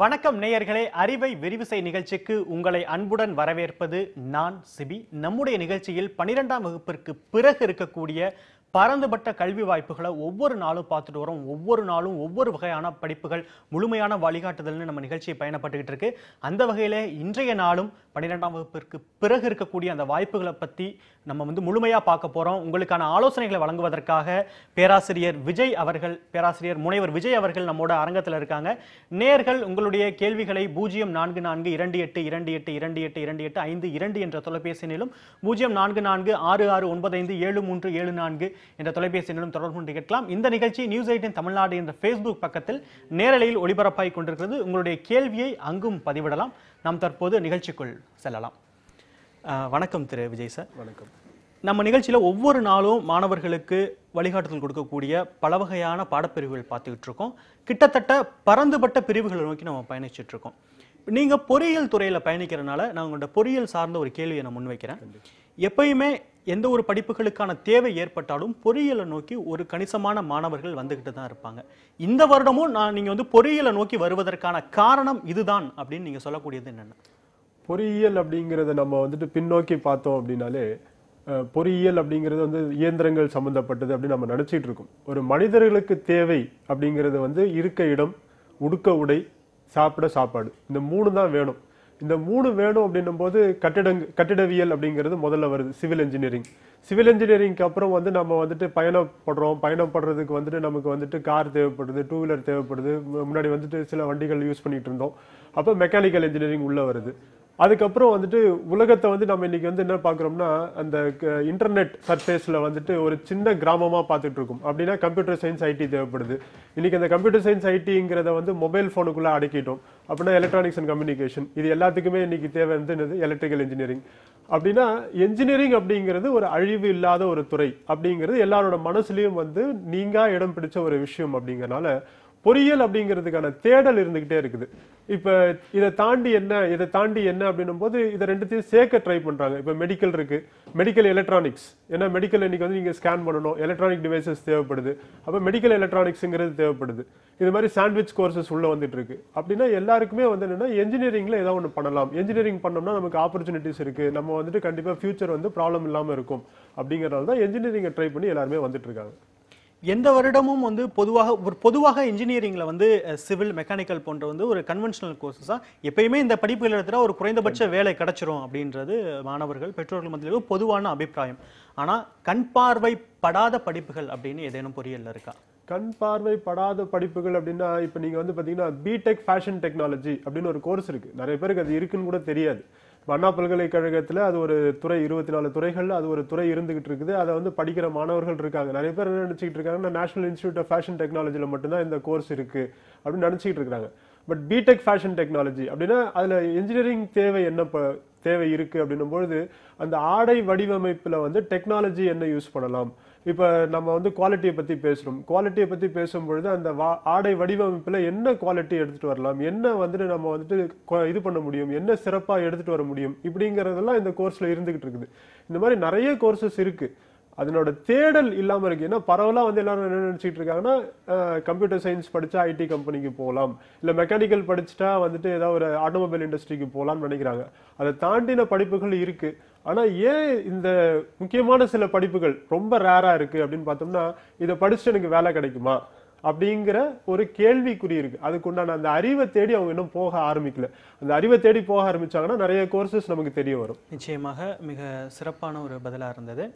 வணக்கம் நேயர்களே அறிவை விரிவுசை நிகழ்ச்சிக்கு உங்களை அன்புடன் வரவேற்பது நான் சிபி நம்முடைய நிகழ்ச்சியில் பனிரெண்டாம் வகுப்பிற்கு பிறகு இருக்கக்கூடிய பரந்துபட்ட கல்வி வாய்ப்புகளை ஒவ்வொரு நாளும் பார்த்துட்டு வரோம் ஒவ்வொரு நாளும் ஒவ்வொரு வகையான படிப்புகள் முழுமையான வழிகாட்டுதல்னு நம்ம நிகழ்ச்சியை பயணப்பட்டுக்கிட்டு இருக்கு அந்த வகையில் இன்றைய நாளும் பன்னிரெண்டாம் வகுப்பிற்கு பிறகு இருக்கக்கூடிய அந்த வாய்ப்புகளை பற்றி நம்ம வந்து முழுமையாக பார்க்க போகிறோம் உங்களுக்கான ஆலோசனைகளை வழங்குவதற்காக பேராசிரியர் விஜய் அவர்கள் பேராசிரியர் முனைவர் விஜய் அவர்கள் நம்மோட அரங்கத்தில் இருக்காங்க நேர்கள் உங்களுடைய கேள்விகளை பூஜ்ஜியம் நான்கு நான்கு இரண்டு எட்டு இரண்டு எட்டு இரண்டு எட்டு இரண்டு எட்டு ஐந்து இரண்டு என்ற தொலைபேசி நிலும் பூஜ்ஜியம் நான்கு நான்கு ஆறு ஆறு ஒன்பது ஐந்து ஏழு மூன்று ஏழு நான்கு என்ற தொலைபேசி எண்ணிலும் தொடர்பு கொண்டு கேட்கலாம் இந்த நிகழ்ச்சி நியூஸ் எயிட்டின் தமிழ்நாடு என்ற ஃபேஸ்புக் பக்கத்தில் நேரலையில் ஒளிபரப்பாகி கொண்டிருக்கிறது உங்களுடைய கேள்வியை அங்கும் பதிவிடலாம் நாம் தற்போது நிகழ்ச்சிக்குள் செல்லலாம் வணக்கம் திரு விஜய் சார் வணக்கம் நம்ம நிகழ்ச்சியில் ஒவ்வொரு நாளும் மாணவர்களுக்கு வழிகாட்டுதல் கொடுக்கக்கூடிய பல வகையான பாடப்பிரிவுகள் பார்த்துக்கிட்டு இருக்கோம் கிட்டத்தட்ட பரந்துபட்ட பிரிவுகளை நோக்கி நம்ம பயணிச்சுட்டு இருக்கோம் நீங்கள் பொறியியல் துறையில் பயணிக்கிறனால நான் உங்களோட பொறியியல் சார்ந்த ஒரு கேள்வியை நான் முன்வைக்கிறேன் எப்பயுமே எந்த ஒரு படிப்புகளுக்கான தேவை ஏற்பட்டாலும் பொறியியலை நோக்கி ஒரு கணிசமான மாணவர்கள் வந்துக்கிட்டு தான் இருப்பாங்க இந்த வருடமும் நான் நீங்கள் வந்து பொறியியலை நோக்கி வருவதற்கான காரணம் இதுதான் அப்படின்னு நீங்கள் சொல்லக்கூடியது என்னென்ன பொறியியல் அப்படிங்கிறத நம்ம வந்துட்டு பின்னோக்கி பார்த்தோம் அப்படின்னாலே பொறியியல் அப்படிங்கிறது வந்து இயந்திரங்கள் சம்மந்தப்பட்டது அப்படின்னு நம்ம நினச்சிட்டு இருக்கோம் ஒரு மனிதர்களுக்கு தேவை அப்படிங்கிறது வந்து இருக்க இடம் உடுக்க உடை சாப்பிட சாப்பாடு இந்த மூணு தான் வேணும் இந்த மூணு வேணும் அப்படின்னும் போது கட்டிடங் கட்டிடவியல் அப்படிங்கிறது முதல்ல வருது சிவில் இன்ஜினியரிங் சிவில் இன்ஜினியரிங்க்கு அப்புறம் வந்து நம்ம வந்துட்டு பயணப்படுறோம் பயணப்படுறதுக்கு வந்துட்டு நமக்கு வந்துட்டு கார் தேவைப்படுது டூ வீலர் தேவைப்படுது முன்னாடி வந்துட்டு சில வண்டிகள் யூஸ் பண்ணிட்டு இருந்தோம் அப்போ மெக்கானிக்கல் இன்ஜினியரிங் உள்ளே வருது அதுக்கப்புறம் வந்துட்டு உலகத்தை வந்து நம்ம இன்னைக்கு வந்து என்ன பார்க்குறோம்னா அந்த இன்டர்நெட் சர்ஃபேஸில் வந்துட்டு ஒரு சின்ன கிராமமாக பார்த்துட்டு இருக்கும் அப்படின்னா கம்ப்யூட்டர் சயின்ஸ் ஐடி தேவைப்படுது இன்னைக்கு அந்த கம்ப்யூட்டர் சயின்ஸ் ஐடிங்கிறத வந்து மொபைல் ஃபோனுக்குள்ளே அடக்கிட்டோம் அப்படின்னா எலக்ட்ரானிக்ஸ் அண்ட் கம்யூனிகேஷன் இது எல்லாத்துக்குமே இன்னைக்கு தேவை வந்து என்னது எலக்ட்ரிக்கல் இன்ஜினியரிங் அப்படின்னா என்ஜினியரிங் அப்படிங்கிறது ஒரு அழிவு இல்லாத ஒரு துறை அப்படிங்கிறது எல்லாரோட மனசுலேயும் வந்து நீங்கா இடம் பிடிச்ச ஒரு விஷயம் அப்படிங்கிறனால பொறியியல் அப்படிங்கிறதுக்கான தேடல் இருந்துகிட்டே இருக்குது இப்போ இதை தாண்டி என்ன இதை தாண்டி என்ன அப்படின்னும் போது இதை ரெண்டுத்தையும் சேர்க்க ட்ரை பண்ணுறாங்க இப்போ மெடிக்கல் இருக்குது மெடிக்கல் எலக்ட்ரானிக்ஸ் ஏன்னா மெடிக்கல் இன்னைக்கு வந்து நீங்கள் ஸ்கேன் பண்ணணும் எலக்ட்ரானிக் டிவைசஸ் தேவைப்படுது அப்போ மெடிக்கல் எலக்ட்ரானிக்ஸுங்கிறது தேவைப்படுது இது மாதிரி சாண்ட்விச் கோர்சஸ் உள்ளே வந்துட்டு இருக்கு அப்படின்னா எல்லாருக்குமே வந்து என்னென்னா என்ஜினியரிங்கில் ஏதாவது ஒன்று பண்ணலாம் என்ஜினியரிங் பண்ணோம்னா நமக்கு ஆப்பர்ச்சுனிட்டிஸ் இருக்குது நம்ம வந்துட்டு கண்டிப்பாக ஃபியூச்சர் வந்து ப்ராப்ளம் இல்லாமல் இருக்கும் அப்படிங்கிறனால தான் என்ஜினியரிங்கை ட்ரை பண்ணி எல்லாருமே வந்துட்டு இருக்காங்க எந்த வருடமும் வந்து பொதுவாக ஒரு பொதுவாக இன்ஜினியரிங்கில் வந்து சிவில் மெக்கானிக்கல் போன்ற வந்து ஒரு கன்வென்ஷனல் கோர்சஸாக எப்பயுமே இந்த படிப்புகள் எடுத்துகிட்டா ஒரு குறைந்தபட்ச வேலை கிடச்சிரும் அப்படின்றது மாணவர்கள் பெற்றோர்கள் மத்தியில் பொதுவான அபிப்பிராயம் ஆனால் கண் பார்வைப்படாத படிப்புகள் அப்படின்னு ஏதேனும் பொறியியல் இருக்கா கண் பார்வைப்படாத படிப்புகள் அப்படின்னா இப்போ நீங்கள் வந்து பார்த்தீங்கன்னா பிடெக் ஃபேஷன் டெக்னாலஜி அப்படின்னு ஒரு கோர்ஸ் இருக்குது நிறைய பேருக்கு அது இருக்குன்னு கூட தெரியாது அண்ணா பல்கலைக்கழகத்தில் அது ஒரு துறை இருபத்தி நாலு துறைகள் அது ஒரு துறை இருந்துகிட்டு இருக்குது அதை வந்து படிக்கிற மாணவர்கள் இருக்காங்க நிறைய பேர் என்ன நினச்சிக்கிட்டு இருக்காங்கன்னா நேஷனல் இன்ஸ்டியூட் ஆஃப் ஃபேஷன் டெக்னாலஜியில் மட்டும்தான் இந்த கோர்ஸ் இருக்குது அப்படின்னு நினச்சிக்கிட்டு இருக்காங்க பட் பிடெக் ஃபேஷன் டெக்னாலஜி அப்படின்னா அதில் இன்ஜினியரிங் தேவை என்ன தேவை இருக்குது அப்படின்னும் பொழுது அந்த ஆடை வடிவமைப்பில் வந்து டெக்னாலஜி என்ன யூஸ் பண்ணலாம் இப்போ நம்ம வந்து குவாலிட்டியை பற்றி பேசுகிறோம் குவாலிட்டியை பற்றி பேசும்பொழுது அந்த வா ஆடை வடிவமைப்பில் என்ன குவாலிட்டி எடுத்துகிட்டு வரலாம் என்ன வந்துட்டு நம்ம வந்துட்டு இது பண்ண முடியும் என்ன சிறப்பாக எடுத்துகிட்டு வர முடியும் இப்படிங்கிறதெல்லாம் இந்த கோர்ஸில் இருந்துக்கிட்டு இருக்குது இந்த மாதிரி நிறைய கோர்சஸ் இருக்குது அதனோட தேடல் இல்லாமல் இருக்குது ஏன்னா பரவலாக வந்து எல்லாரும் என்ன நினச்சிட்டு இருக்காங்கன்னா கம்ப்யூட்டர் சயின்ஸ் படித்தா ஐடி கம்பெனிக்கு போகலாம் இல்லை மெக்கானிக்கல் படிச்சுட்டா வந்துட்டு ஏதாவது ஒரு ஆட்டோமொபைல் இண்டஸ்ட்ரிக்கு போகலாம்னு நினைக்கிறாங்க அதை தாண்டின படிப்புகள் இருக்குது ஆனால் ஏன் இந்த முக்கியமான சில படிப்புகள் ரொம்ப ரேராக இருக்குது அப்படின்னு பார்த்தோம்னா இதை படிச்சுட்டு எனக்கு வேலை கிடைக்குமா அப்படிங்கிற ஒரு கேள்விக்குறி இருக்கு அதுக்குண்டான அந்த அறிவை தேடி அவங்க இன்னும் போக ஆரம்பிக்கல அந்த அறிவை தேடி போக ஆரம்பிச்சாங்கன்னா நிறைய கோர்சஸ் நமக்கு தெரிய வரும் நிச்சயமாக மிக சிறப்பான ஒரு பதிலாக இருந்தது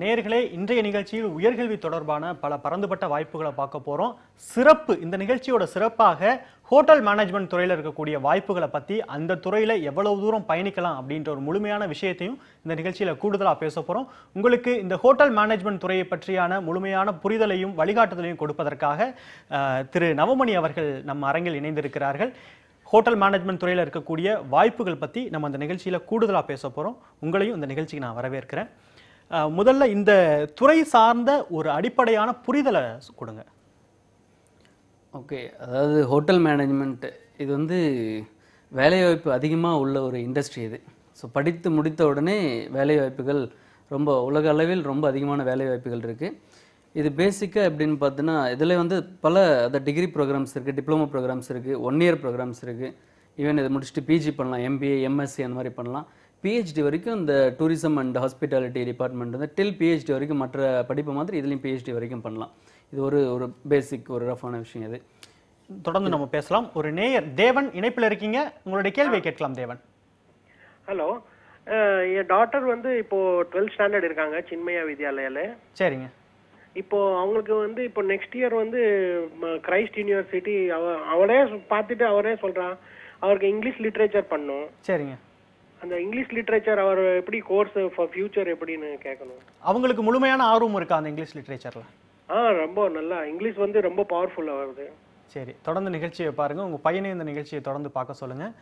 நேர்களே இன்றைய நிகழ்ச்சியில் உயர்கல்வி தொடர்பான பல பரந்துபட்ட வாய்ப்புகளை பார்க்க போகிறோம் சிறப்பு இந்த நிகழ்ச்சியோட சிறப்பாக ஹோட்டல் மேனேஜ்மெண்ட் துறையில் இருக்கக்கூடிய வாய்ப்புகளை பற்றி அந்த துறையில் எவ்வளவு தூரம் பயணிக்கலாம் அப்படின்ற ஒரு முழுமையான விஷயத்தையும் இந்த நிகழ்ச்சியில் கூடுதலாக பேச போகிறோம் உங்களுக்கு இந்த ஹோட்டல் மேனேஜ்மெண்ட் துறையை பற்றியான முழுமையான புரிதலையும் வழிகாட்டுதலையும் கொடுப்பதற்காக திரு நவமணி அவர்கள் நம் அரங்கில் இணைந்திருக்கிறார்கள் ஹோட்டல் மேனேஜ்மெண்ட் துறையில் இருக்கக்கூடிய வாய்ப்புகள் பற்றி நம்ம அந்த நிகழ்ச்சியில் கூடுதலாக பேச போகிறோம் உங்களையும் இந்த நிகழ்ச்சிக்கு நான் வரவேற்கிறேன் முதல்ல இந்த துறை சார்ந்த ஒரு அடிப்படையான புரிதலை கொடுங்க ஓகே அதாவது ஹோட்டல் மேனேஜ்மெண்ட் இது வந்து வேலைவாய்ப்பு அதிகமாக உள்ள ஒரு இண்டஸ்ட்ரி இது ஸோ படித்து முடித்த உடனே வேலைவாய்ப்புகள் ரொம்ப உலக அளவில் ரொம்ப அதிகமான வேலைவாய்ப்புகள் இருக்குது இது பேசிக்காக எப்படின்னு பார்த்தோன்னா இதில் வந்து பல அதை டிகிரி ப்ரோக்ராம்ஸ் இருக்குது டிப்ளமோ ப்ரோக்ராம்ஸ் இருக்குது ஒன் இயர் ப்ரோக்ராம்ஸ் இருக்குது ஈவன் இதை முடிச்சுட்டு பிஜி பண்ணலாம் எம்பிஏ எம்எஸ்சி அந்த மாதிரி பண்ணலாம் பிஹெச்டி வரைக்கும் இந்த டூரிசம் அண்ட் ஹாஸ்பிட்டாலிட்டி டிபார்ட்மெண்ட் வந்து டில் பிஹெச்டி வரைக்கும் மற்ற படிப்பு மாதிரி இதுலேயும் பிஹெச்டி வரைக்கும் பண்ணலாம் இது ஒரு ஒரு பேசிக் ஒரு ரஃபான விஷயம் இது தொடர்ந்து நம்ம பேசலாம் ஒரு நேயர் தேவன் இணைப்பில் இருக்கீங்க உங்களுடைய கேள்வியை கேட்கலாம் தேவன் ஹலோ என் டாக்டர் வந்து இப்போ டுவெல்த் ஸ்டாண்டர்ட் இருக்காங்க சின்மயா வித்யாலயால சரிங்க இப்போ அவங்களுக்கு வந்து இப்போ நெக்ஸ்ட் இயர் வந்து கிரைஸ்ட் யூனிவர்சிட்டி அவ அவளே பார்த்துட்டு அவரே சொல்றான் அவருக்கு இங்கிலீஷ் லிட்ரேச்சர் பண்ணும் சரிங்க அந்த இங்கிலீஷ் லிட்ரேச்சர் அவர் எப்படி கோர்ஸ் ஃபார் ஃபியூச்சர் எப்படின்னு கேட்கணும் அவங்களுக்கு முழுமையான ஆர்வம் இருக்கா அந்த இங்கிலீஷ் லிட்ரேச்சர்ல ஆ ரொம்ப நல்லா இங்கிலீஷ் வந்து ரொம்ப பவர்ஃபுல்லாக வருது சரி தொடர்ந்து நிகழ்ச்சியை பாருங்கள் உங்கள் பையனை இந்த நிகழ்ச்சியை தொடர்ந்து பார்க்க சொல்லுங்கள்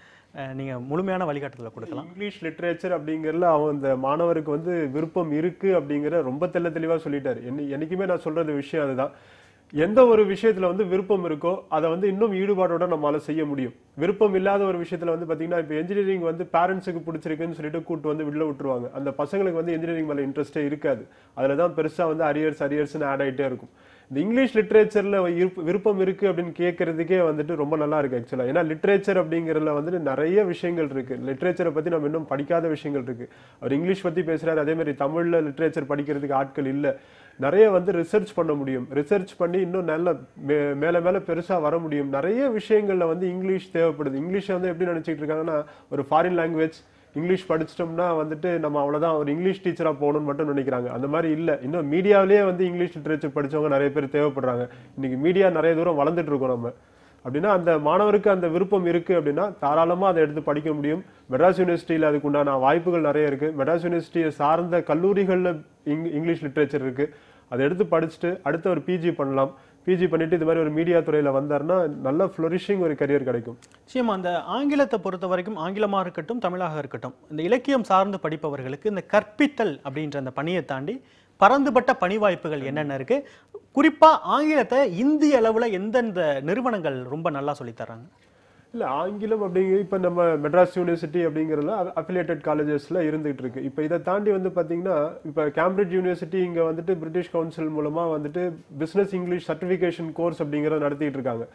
நீங்கள் முழுமையான வழிகாட்டுதலை கொடுக்கலாம் இங்கிலீஷ் லிட்ரேச்சர் அப்படிங்கிறதுல அவன் இந்த மாணவருக்கு வந்து விருப்பம் இருக்குது அப்படிங்கிற ரொம்ப தெல்ல தெளிவாக சொல்லிட்டார் என்னைக்குமே நான் சொல்கிறது விஷயம் அதுதான் எந்த ஒரு விஷயத்துல வந்து விருப்பம் இருக்கோ அதை வந்து இன்னும் ஈடுபாடோட நம்மளால செய்ய முடியும் விருப்பம் இல்லாத ஒரு விஷயத்துல வந்து பாத்தீங்கன்னா இப்போ இன்ஜினியரிங் வந்து பேரண்ட்ஸுக்கு பிடிச்சிருக்குன்னு சொல்லிட்டு கூட்டு வந்து வெளில விட்டுருவாங்க அந்த பசங்களுக்கு வந்து இன்ஜினியரிங் மேல இன்ட்ரெஸ்டே இருக்காது அதுலதான் பெருசா வந்து அரியர்ஸ் அரியர்ஸ்னு ஆட் ஆகிட்டே இருக்கும் இந்த இங்கிலீஷ் லிட்ரேச்சரில் விருப்பம் இருக்குது அப்படின்னு கேட்குறதுக்கே வந்துட்டு ரொம்ப நல்லா இருக்குது ஆக்சுவலாக ஏன்னா லிட்ரேச்சர் அப்படிங்கிறதுல வந்துட்டு நிறைய விஷயங்கள் இருக்குது லிட்ரேச்சரை பற்றி நம்ம இன்னும் படிக்காத விஷயங்கள் இருக்குது அவர் இங்கிலீஷ் பற்றி பேசுகிறாரு அதேமாதிரி தமிழில் லிட்ரேச்சர் படிக்கிறதுக்கு ஆட்கள் இல்லை நிறைய வந்து ரிசர்ச் பண்ண முடியும் ரிசர்ச் பண்ணி இன்னும் நல்ல மே மேலே மேலே பெருசாக வர முடியும் நிறைய விஷயங்களில் வந்து இங்கிலீஷ் தேவைப்படுது இங்கிலீஷை வந்து எப்படி நினச்சிக்கிட்டு இருக்காங்கன்னா ஒரு ஃபாரின் லாங்குவேஜ் இங்கிலீஷ் படிச்சிட்டோம்னா வந்துட்டு நம்ம அவ்வளோதான் ஒரு இங்கிலீஷ் டீச்சராக போகணும்னு மட்டும் நினைக்கிறாங்க அந்த மாதிரி இல்லை இன்னும் மீடியாவிலேயே வந்து இங்கிலீஷ் லிட்ரேச்சர் படித்தவங்க நிறைய பேர் தேவைப்படுறாங்க இன்றைக்கி மீடியா நிறைய தூரம் வளர்ந்துட்டு இருக்கோம் நம்ம அப்படின்னா அந்த மாணவருக்கு அந்த விருப்பம் இருக்குது அப்படின்னா தாராளமாக அதை எடுத்து படிக்க முடியும் மெட்ராஸ் யூனிவர்சிட்டியில் அதுக்கு உண்டான வாய்ப்புகள் நிறைய இருக்குது மெட்ராஸ் யூனிவர்சிட்டியை சார்ந்த கல்லூரிகளில் இங் இங்கிலீஷ் லிட்ரேச்சர் இருக்குது அதை எடுத்து படிச்சுட்டு அடுத்த ஒரு பிஜி பண்ணலாம் பிஜி பண்ணிட்டு இது மாதிரி ஒரு மீடியா துறையில் வந்தார்னா நல்ல ஃப்ளரிஷிங் ஒரு கரியர் கிடைக்கும் நிச்சயமா அந்த ஆங்கிலத்தை பொறுத்த வரைக்கும் ஆங்கிலமாக இருக்கட்டும் தமிழாக இருக்கட்டும் இந்த இலக்கியம் சார்ந்து படிப்பவர்களுக்கு இந்த கற்பித்தல் அப்படின்ற அந்த பணியை தாண்டி பறந்துபட்ட பணி வாய்ப்புகள் என்னென்ன இருக்கு குறிப்பாக ஆங்கிலத்தை இந்திய அளவில் எந்தெந்த நிறுவனங்கள் ரொம்ப நல்லா சொல்லித்தராங்க இல்லை ஆங்கிலம் அப்படிங்கிற இப்போ நம்ம மெட்ராஸ் யூனிவர்சிட்டி அப்படிங்கிறதுல அஃபிலேட்டட் காலேஜஸில் இருந்துகிட்டு இருக்கு இப்போ இதை தாண்டி வந்து பார்த்தீங்கன்னா இப்போ கேம்பிரிட்ஜ் யூனிவர்சிட்டி இங்கே வந்துட்டு பிரிட்டிஷ் கவுன்சில் மூலமாக வந்துட்டு பிஸ்னஸ் இங்கிலீஷ் சர்டிஃபிகேஷன் கோர்ஸ் அப்படிங்கிறத நடத்திட்டு இருக்காங்க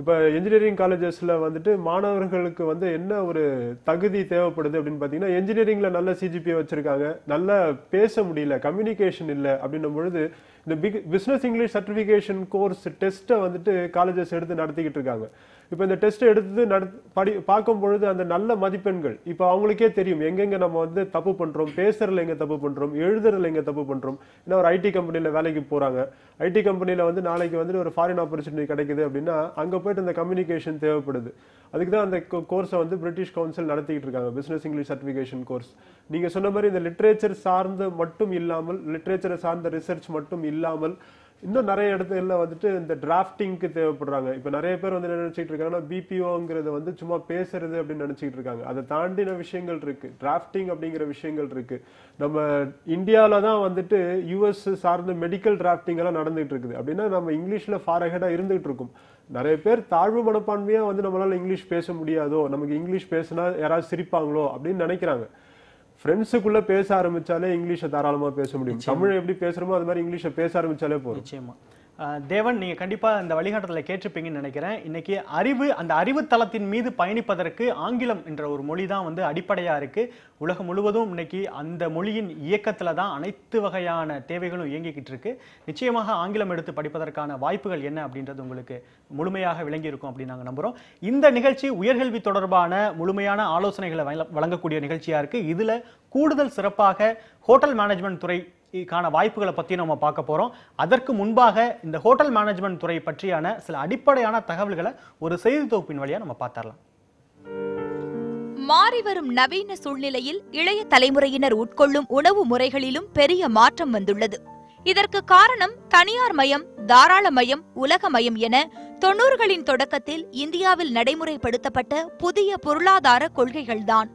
இப்போ என்ஜினியரிங் காலேஜஸில் வந்துட்டு மாணவர்களுக்கு வந்து என்ன ஒரு தகுதி தேவைப்படுது அப்படின்னு பார்த்தீங்கன்னா என்ஜினியரிங்கில் நல்ல சிஜிபியை வச்சுருக்காங்க நல்லா பேச முடியல கம்யூனிகேஷன் இல்லை அப்படின்னும் பொழுது இந்த big business English certification course டெஸ்ட்டை வந்துட்டு காலேஜஸ் எடுத்து நடத்திக்கிட்டு இருக்காங்க இப்போ இந்த டெஸ்ட்டை எடுத்து நட படி பார்க்கும் பொழுது அந்த நல்ல மதிப்பெண்கள் இப்போ அவங்களுக்கே தெரியும் எங்கெங்கே நம்ம வந்து தப்பு பண்ணுறோம் பேசுறதுல எங்கே தப்பு பண்ணுறோம் எழுதுறதுல எங்கே தப்பு பண்ணுறோம் ஏன்னா ஒரு ஐடி கம்பெனியில் வேலைக்கு போகிறாங்க ஐடி கம்பெனியில் வந்து நாளைக்கு வந்துட்டு ஒரு ஃபாரின் ஆப்பர்ச்சுனிட்டி கிடைக்குது அப்படின்னா அங்கே போயிட்டு அந்த கம்யூனிகேஷன் தேவைப்படுது அதுக்கு தான் அந்த கோர்ஸை வந்து பிரிட்டிஷ் கவுன்சில் நடத்திக்கிட்டு இருக்காங்க பிஸ்னஸ் இங்கிலீஷ் சர்டிஃபிகேஷன் கோர்ஸ் நீங்கள் சொன்ன மாதிரி இந்த லிட்ரேச்சர் சார்ந்து மட்டும் இல்லாமல் லிட்ரேச்சரை சார்ந்த ரிசர்ச் மட்டும் இல்லை இல்லாமல் இன்னும் நிறைய இடத்துல வந்துட்டு இந்த டிராஃப்டிங்க்கு தேவைப்படுறாங்க இப்போ நிறைய பேர் வந்து என்ன நினச்சிட்டு இருக்காங்கன்னா பிபிஓங்கிறது வந்து சும்மா பேசுறது அப்படின்னு நினைச்சிட்டு இருக்காங்க அதை தாண்டின விஷயங்கள் இருக்கு டிராஃப்டிங் அப்படிங்கிற விஷயங்கள் இருக்கு நம்ம இந்தியால தான் வந்துட்டு யூஎஸ் சார்ந்த மெடிக்கல் டிராஃப்டிங் எல்லாம் நடந்துகிட்டு இருக்குது அப்படின்னா நம்ம இங்கிலீஷ்ல ஃபாரஹெடா இருந்துகிட்டு இருக்கும் நிறைய பேர் தாழ்வு மனப்பான்மையாக வந்து நம்மளால இங்கிலீஷ் பேச முடியாதோ நமக்கு இங்கிலீஷ் பேசினா யாராவது சிரிப்பாங்களோ அப்படின்னு நினைக்கிறாங்க ஃப்ரெண்ட்ஸுக்குள்ள பேச ஆரம்பிச்சாலே இங்கிலீஷை தாராளமா பேச முடியும் தமிழ் எப்படி பேசுறோமோ அது மாதிரி இங்கிலீஷை பேச ஆரம்பிச்சாலே போதும் நிச்சயமா தேவன் நீங்கள் கண்டிப்பாக இந்த வழிகாட்டத்தில் கேட்டிருப்பீங்கன்னு நினைக்கிறேன் இன்றைக்கி அறிவு அந்த அறிவு தளத்தின் மீது பயணிப்பதற்கு ஆங்கிலம் என்ற ஒரு மொழி தான் வந்து அடிப்படையாக இருக்குது உலகம் முழுவதும் இன்றைக்கி அந்த மொழியின் இயக்கத்தில் தான் அனைத்து வகையான தேவைகளும் இயங்கிக்கிட்டு இருக்கு நிச்சயமாக ஆங்கிலம் எடுத்து படிப்பதற்கான வாய்ப்புகள் என்ன அப்படின்றது உங்களுக்கு முழுமையாக விளங்கியிருக்கும் அப்படின்னு நாங்கள் நம்புகிறோம் இந்த நிகழ்ச்சி உயர்கல்வி தொடர்பான முழுமையான ஆலோசனைகளை வழங்கக்கூடிய நிகழ்ச்சியாக இருக்குது இதில் கூடுதல் சிறப்பாக ஹோட்டல் மேனேஜ்மெண்ட் துறை இதுக்கான வாய்ப்புகளை பற்றி நம்ம பார்க்க போகிறோம் அதற்கு முன்பாக இந்த ஹோட்டல் மேனேஜ்மெண்ட் துறை பற்றியான சில அடிப்படையான தகவல்களை ஒரு செய்தி தொகுப்பின் வழியாக நம்ம பார்த்தரலாம் மாறிவரும் நவீன சூழ்நிலையில் இளைய தலைமுறையினர் உட்கொள்ளும் உணவு முறைகளிலும் பெரிய மாற்றம் வந்துள்ளது இதற்கு காரணம் தனியார் மயம் தாராளமயம் உலகமயம் என தொன்னூறுகளின் தொடக்கத்தில் இந்தியாவில் நடைமுறைப்படுத்தப்பட்ட புதிய பொருளாதார கொள்கைகள்தான்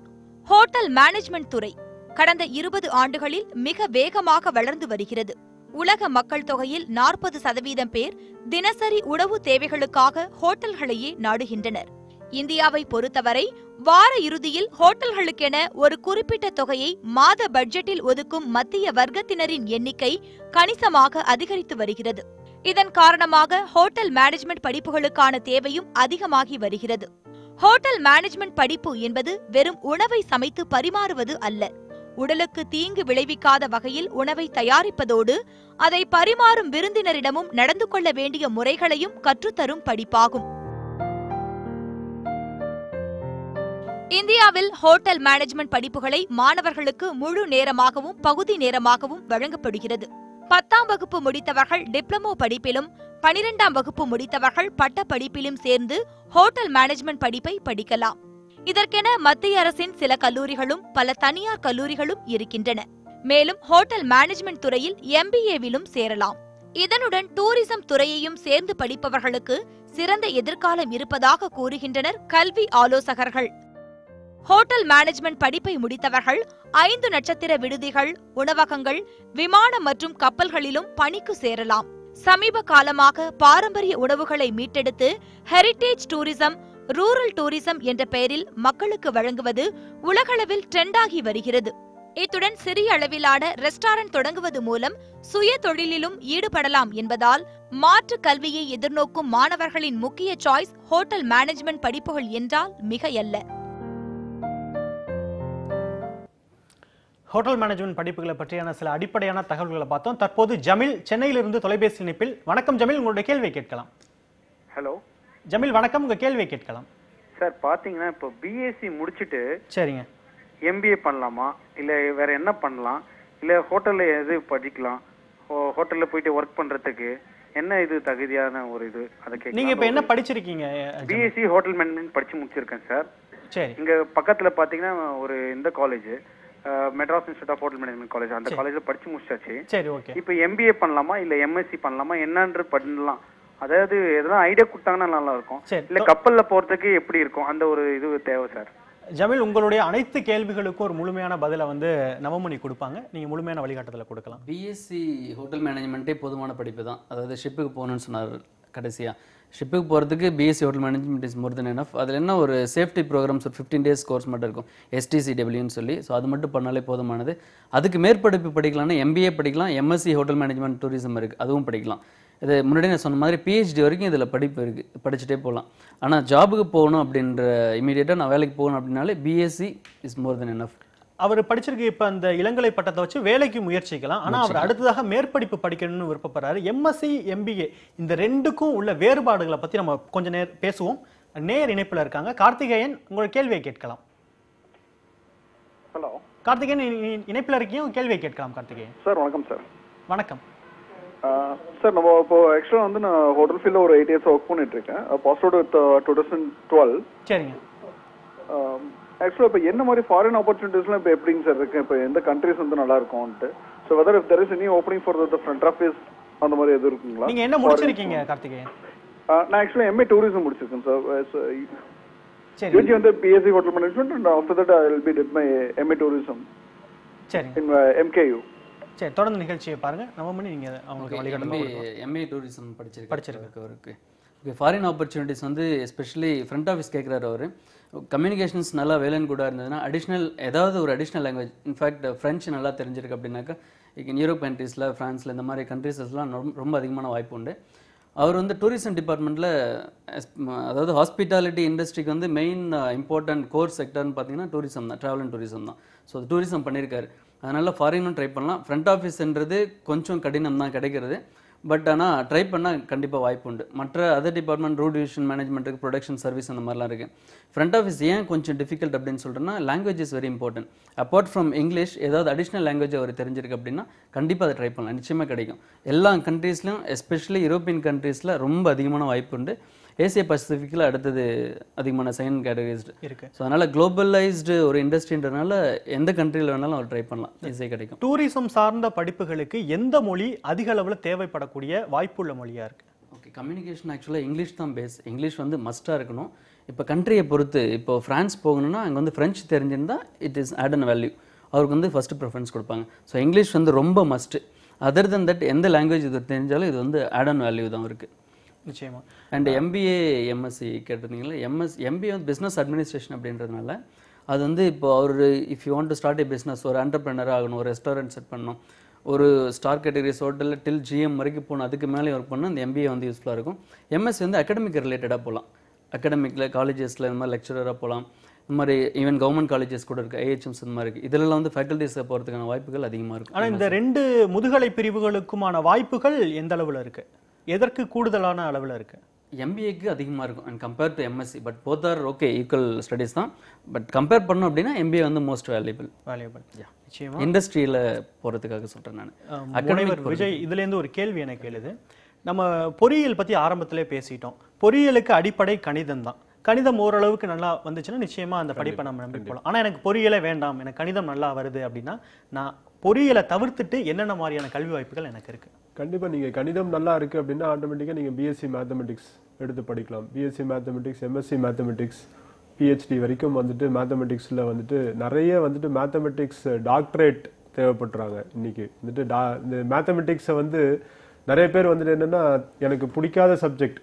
ஹோட்டல் மேனேஜ்மெண்ட் துறை கடந்த இருபது ஆண்டுகளில் மிக வேகமாக வளர்ந்து வருகிறது உலக மக்கள் தொகையில் நாற்பது சதவீதம் பேர் தினசரி உணவு தேவைகளுக்காக ஹோட்டல்களையே நாடுகின்றனர் இந்தியாவை பொறுத்தவரை வார இறுதியில் ஹோட்டல்களுக்கென ஒரு குறிப்பிட்ட தொகையை மாத பட்ஜெட்டில் ஒதுக்கும் மத்திய வர்க்கத்தினரின் எண்ணிக்கை கணிசமாக அதிகரித்து வருகிறது இதன் காரணமாக ஹோட்டல் மேனேஜ்மெண்ட் படிப்புகளுக்கான தேவையும் அதிகமாகி வருகிறது ஹோட்டல் மேனேஜ்மெண்ட் படிப்பு என்பது வெறும் உணவை சமைத்து பரிமாறுவது அல்ல உடலுக்கு தீங்கு விளைவிக்காத வகையில் உணவை தயாரிப்பதோடு அதை பரிமாறும் விருந்தினரிடமும் நடந்து கொள்ள வேண்டிய முறைகளையும் கற்றுத்தரும் படிப்பாகும் இந்தியாவில் ஹோட்டல் மேனேஜ்மெண்ட் படிப்புகளை மாணவர்களுக்கு முழு நேரமாகவும் பகுதி நேரமாகவும் வழங்கப்படுகிறது பத்தாம் வகுப்பு முடித்தவர்கள் டிப்ளமோ படிப்பிலும் பனிரெண்டாம் வகுப்பு முடித்தவர்கள் பட்ட படிப்பிலும் சேர்ந்து ஹோட்டல் மேனேஜ்மெண்ட் படிப்பை படிக்கலாம் இதற்கென மத்திய அரசின் சில கல்லூரிகளும் பல தனியார் கல்லூரிகளும் இருக்கின்றன மேலும் ஹோட்டல் மேனேஜ்மெண்ட் துறையில் எம்பிஏவிலும் சேரலாம் இதனுடன் டூரிசம் துறையையும் சேர்ந்து படிப்பவர்களுக்கு சிறந்த எதிர்காலம் இருப்பதாக கூறுகின்றனர் கல்வி ஆலோசகர்கள் ஹோட்டல் மேனேஜ்மெண்ட் படிப்பை முடித்தவர்கள் ஐந்து நட்சத்திர விடுதிகள் உணவகங்கள் விமானம் மற்றும் கப்பல்களிலும் பணிக்கு சேரலாம் சமீப காலமாக பாரம்பரிய உணவுகளை மீட்டெடுத்து ஹெரிட்டேஜ் டூரிசம் ரூரல் டூரிசம் என்ற பெயரில் மக்களுக்கு வழங்குவது உலகளவில் ட்ரெண்டாகி வருகிறது இத்துடன் சிறிய அளவிலான ரெஸ்டாரண்ட் தொடங்குவது மூலம் சுய தொழிலிலும் ஈடுபடலாம் என்பதால் மாற்று கல்வியை எதிர்நோக்கும் மாணவர்களின் முக்கிய சாய்ஸ் ஹோட்டல் மேனேஜ்மெண்ட் படிப்புகள் என்றால் மிகையல்ல ஹோட்டல் மேனேஜ்மெண்ட் படிப்புகளை பற்றியான சில அடிப்படையான தகவல்களை பார்த்தோம் தற்போது ஜமில் சென்னையிலிருந்து தொலைபேசி இணைப்பில் வணக்கம் ஜமில் உங்களுடைய கேள்வியை கேட்கலாம் ஹலோ ஜமீல் வணக்கம் உங்க கேள்வியை கேட்கலாம் சார் பாத்தீங்கன்னா இப்போ பிஎஸ்சி முடிச்சுட்டு சரிங்க எம்பிஏ பண்ணலாமா இல்ல வேற என்ன பண்ணலாம் இல்ல ஹோட்டல்ல எது படிக்கலாம் ஹோட்டல்ல போயிட்டு ஒர்க் பண்றதுக்கு என்ன இது தகுதியான ஒரு இது அதை நீங்க இப்ப என்ன படிச்சிருக்கீங்க பிஎஸ்சி ஹோட்டல் மேனேஜ்மெண்ட் படிச்சு முடிச்சிருக்கேன் சார் சரி இங்க பக்கத்துல பாத்தீங்கன்னா ஒரு இந்த college Madras institute of hotel management college அந்த காலேஜ்ல படிச்சு முடிச்சாச்சு சரி ஓகே இப்போ எம்பிஏ பண்ணலாமா இல்ல எம்எஸ்சி பண்ணலாமா என்னன்ற பண்ணலாம் அதாவது எதனா ஐடியா கொடுத்தாங்கன்னா நல்லா இருக்கும் இல்ல கப்பல்ல போறதுக்கு எப்படி இருக்கும் அந்த ஒரு இது தேவை சார் ஜமில் உங்களுடைய அனைத்து கேள்விகளுக்கும் ஒரு முழுமையான பதிலை வந்து நவமணி கொடுப்பாங்க நீங்கள் முழுமையான வழிகாட்டத்தில் கொடுக்கலாம் பிஎஸ்சி ஹோட்டல் மேனேஜ்மெண்ட்டே போதுமான படிப்பு தான் அதாவது ஷிப்புக்கு போகணும்னு சொன்னார் கடைசியாக ஷிப்புக்கு போகிறதுக்கு BSc hotel management is more than enough அதில் என்ன ஒரு சேஃப்டி ப்ரோக்ராம்ஸ் ஒரு ஃபிஃப்டீன் டேஸ் கோர்ஸ் மட்டும் இருக்கும் எஸ்டிசி டபிள்யூன்னு சொல்லி ஸோ அது மட்டும் பண்ணாலே போதுமானது அதுக்கு மேற்படிப்பு படிக்கலாம்னா எம்பிஏ படிக்கலாம் எம்எஸ்சி ஹோட்டல் மேனேஜ்மெண்ட் டூரிசம் இருக்குது அதுவும் படிக்கலாம் இது முன்னாடி நான் சொன்ன மாதிரி பிஹெச்டி வரைக்கும் இதில் படிப்பு இருக்குது படிச்சுட்டே போகலாம் ஆனால் ஜாபுக்கு போகணும் அப்படின்ற இமீடியட்டாக நான் வேலைக்கு போகணும் அப்படின்னாலே BSc is more than enough அவர் படிச்சிருக்க இப்போ அந்த இளங்கலை பட்டத்தை வச்சு வேலைக்கு முயற்சிக்கலாம் ஆனால் அவர் அடுத்ததாக மேற்படிப்பு படிக்கணும்னு விருப்பப்படுறாரு எம்எஸ்சி எம்பிஏ இந்த ரெண்டுக்கும் உள்ள வேறுபாடுகளை பற்றி நம்ம கொஞ்சம் நேர் பேசுவோம் நேர் இணைப்பில் இருக்காங்க கார்த்திகேயன் உங்களோட கேள்வியை கேட்கலாம் ஹலோ கார்த்திகேயன் இணைப்பில் இருக்கீங்க கேள்வியை கேட்கலாம் கார்த்திகேயன் சார் வணக்கம் சார் வணக்கம் சார் நம்ம இப்போ ஆக்சுவலாக வந்து நான் ஹோட்டல் ஃபீல்டில் ஒரு எயிட் இயர்ஸ் ஒர்க் பண்ணிட்டு இருக்கேன் பாஸ்ட் டூ தௌசண்ட் டுவெல் சரிங்க ஆக்சுவலாக இப்போ என்ன மாதிரி ஃபாரின் ஆப்பர்ச்சுனிட்டிஸ்லாம் இப்போ எப்படிங்க சார் இருக்கு இப்போ எந்த கண்ட்ரிஸ் வந்து நல்லா இருக்கும்ட்டு so whether if there is any opening for the front office அந்த மாதிரி எதுவும் இருக்குங்களா நீங்கள் என்ன முடிச்சிருக்கீங்க கார்த்திகேயன் நான் ஆக்சுவலாக எம்ஏ டூரிசம் முடிச்சிருக்கேன் uh, சார் யூஜி வந்து BSc hotel management and after that I will be did my MA tourism சரி இன் எம்கேயூ சரி தொடர்ந்து நிகழ்ச்சியை பாருங்கள் நம்ம மணி நீங்கள் அவங்களுக்கு வழிகாட்டு எம்ஏ டூரிசம் படிச்சிருக்கு படிச்சிருக்க அவருக்கு ஓகே ஃபாரின் ஆப்பர்ச்சுனிட்டிஸ் வந்து எஸ்பெஷலி ஃப்ரண்ட் ஆஃபீஸ் கேட்குறாரு அவர் கம்யூனிகேஷன்ஸ் நல்லா வேலன் கூட இருந்ததுன்னா அடிஷ்னல் ஏதாவது ஒரு அடிஷ்னல் லாங்குவேஜ் இன்ஃபேக்ட் ஃப்ரெஞ்சு நல்லா தெரிஞ்சிருக்கு அப்படின்னாக்கா இங்கே யூரோப் கண்ட்ரீஸில் ஃப்ரான்ஸில் இந்த மாதிரி கண்ட்ரீஸஸ்லாம் ரொம்ப அதிகமான வாய்ப்பு உண்டு அவர் வந்து டூரிசம் டிபார்ட்மெண்ட்டில் அதாவது ஹாஸ்பிட்டாலிட்டி இண்டஸ்ட்ரிக்கு வந்து மெயின் இம்பார்ட்டன்ட் கோர் செக்டர்னு பார்த்தீங்கன்னா டூரிசம் தான் ட்ராவல் அண்ட் டூரிசம் தான் ஸோ டூரிசம் பண்ணியிருக்காரு அதனால் ஃபாரினும் ட்ரை பண்ணலாம் ஃப்ரண்ட் ஆஃபீஸ்ன்றது கொஞ்சம் கடினம் தான் கிடைக்கிறது பட் ஆனால் ட்ரை பண்ணால் கண்டிப்பாக வாய்ப்பு உண்டு மற்ற அதர் டிபார்ட்மெண்ட் ரூட் டிவிஷன் மேனேஜ்மெண்ட்டுக்கு ப்ரொடக்ஷன் சர்வீஸ் அந்த மாதிரிலாம் இருக்குது ஃப்ரண்ட் ஆஃபீஸ் ஏன் கொஞ்சம் டிஃபிகல்ட் அப்படின்னு சொல்லிட்டுன்னா language is very important apart from English ஏதாவது அடிஷ்னல் லாங்குவேஜ் அவர் தெரிஞ்சிருக்கு அப்படின்னா கண்டிப்பாக அதை ட்ரை பண்ணலாம் நிச்சயமாக கிடைக்கும் எல்லா கண்ட்ரீஸ்லையும் எஸ்பெஷலி யூரோப்பியன் கண்ட்ரீஸில் ரொம்ப அதிகமான வாய்ப்பு உண்டு ஏசிய பசிபிக்கில் அடுத்தது அதிகமான செகண்ட் கேட்டகரைஸ்டு இருக்குது ஸோ அதனால் குளோபலைஸ்டு ஒரு இண்டஸ்ட்ரின்றனால எந்த கண்ட்ரியில் வேணாலும் அவர் ட்ரை பண்ணலாம் ஈஸியாக கிடைக்கும் டூரிசம் சார்ந்த படிப்புகளுக்கு எந்த மொழி அதிக அளவில் தேவைப்படக்கூடிய வாய்ப்புள்ள மொழியாக இருக்குது ஓகே கம்யூனிகேஷன் ஆக்சுவலாக இங்கிலீஷ் தான் பேஸ் இங்கிலீஷ் வந்து மஸ்ட்டாக இருக்கணும் இப்போ கண்ட்ரியை பொறுத்து இப்போ ஃப்ரான்ஸ் போகணுன்னா அங்கே வந்து ஃப்ரெஞ்சு தெரிஞ்சிருந்தால் it is add an value அவருக்கு வந்து ஃபஸ்ட்டு ப்ரிஃபரன்ஸ் கொடுப்பாங்க ஸோ இங்கிலீஷ் வந்து ரொம்ப மஸ்ட்டு அதர் தன் தட் எந்த லாங்குவேஜ் இது தெரிஞ்சாலும் இது வந்து ஆட் அன் வேல்யூ தான் இருக்குது நிச்சயமாக அண்ட் எம்பிஏ எம்எஸ்சி கேட்டிருந்தீங்களா எம்எஸ் எம்பிஏ வந்து பிஸ்னஸ் அட்மினிஸ்ட்ரேஷன் அப்படின்றதுனால அது வந்து இப்போ அவர் if you want to start a business ஒரு ஆண்டர்பிரினர் ஆகணும் ஒரு ரெஸ்டாரண்ட் செட் பண்ணணும் ஒரு ஸ்டார் கேட்டகரிஸ் ஹோட்டலில் டில் ஜிஎம் வரைக்கும் போகணும் அதுக்கு மேலே ஒர்க் பண்ணால் அந்த எம்பிஏ வந்து யூஸ்ஃபுல்லாக இருக்கும் எம்எஸ்சி வந்து அகடமிக் ரிலேட்டடாக போகலாம் அகாடமிக்கில் காலேஜஸில் இந்த மாதிரி லெக்சரராக போகலாம் இந்த மாதிரி ஈவன் கவர்மெண்ட் காலேஜஸ் கூட இருக்குது ஐஹெச்எம்ஸ் இந்த மாதிரி இருக்குது இதிலெல்லாம் வந்து ஃபேக்கல்ட்டிஸில் போகிறதுக்கான வாய்ப்புகள் அதிகமாக இருக்கும் ஆனால் இந்த ரெண்டு முதுகலை பிரிவுகளுக்குமான வாய்ப்புகள் எந்த அளவில் இருக்குது எதற்கு கூடுதலான அளவில் இருக்குது எம்பிஏக்கு அதிகமாக இருக்கும் and compare to MSc but both are okay equal studies தான் பட் கம்பேர் பண்ணோம் அப்படின்னா எம்பிஏ வந்து மோஸ்ட் வேல்யூபிள் வேல்யூபிள் நிச்சயமாக இண்டஸ்ட்ரியில் போகிறதுக்காக சொல்கிறேன் நான் அக்கடமிக் விஜய் இதுலேருந்து ஒரு கேள்வி எனக்கு எழுது நம்ம பொறியியல் பற்றி ஆரம்பத்திலே பேசிட்டோம் பொறியியலுக்கு அடிப்படை கணிதம் தான் கணிதம் ஓரளவுக்கு நல்லா வந்துச்சுன்னா நிச்சயமாக அந்த படிப்பை நம்ம நம்பி போகலாம் ஆனால் எனக்கு பொறியியலே வேண்டாம் எனக்கு கணிதம் நல்லா வருது அப்படின்னா நான் பொறியியலை தவிர்த்துட்டு என்னென்ன மாதிரியான கல்வி வாய்ப்புகள் எனக்கு இருக்குது கண்டிப்பாக நீங்கள் கணிதம் நல்லா இருக்குது அப்படின்னா ஆட்டோமேட்டிக்காக நீங்கள் பிஎஸ்சி மேத்தமெட்டிக்ஸ் எடுத்து படிக்கலாம் BSc mathematics MSc mathematics PhD வரைக்கும் வந்துட்டு மேத்தமெட்டிக்ஸில் வந்துட்டு நிறைய வந்துட்டு மேத்தமெட்டிக்ஸ் டாக்டரேட் தேவைப்படுறாங்க இன்றைக்கி வந்துட்டு டா இந்த மேத்தமெட்டிக்ஸை வந்து நிறைய பேர் வந்துட்டு என்னென்னா எனக்கு பிடிக்காத சப்ஜெக்ட்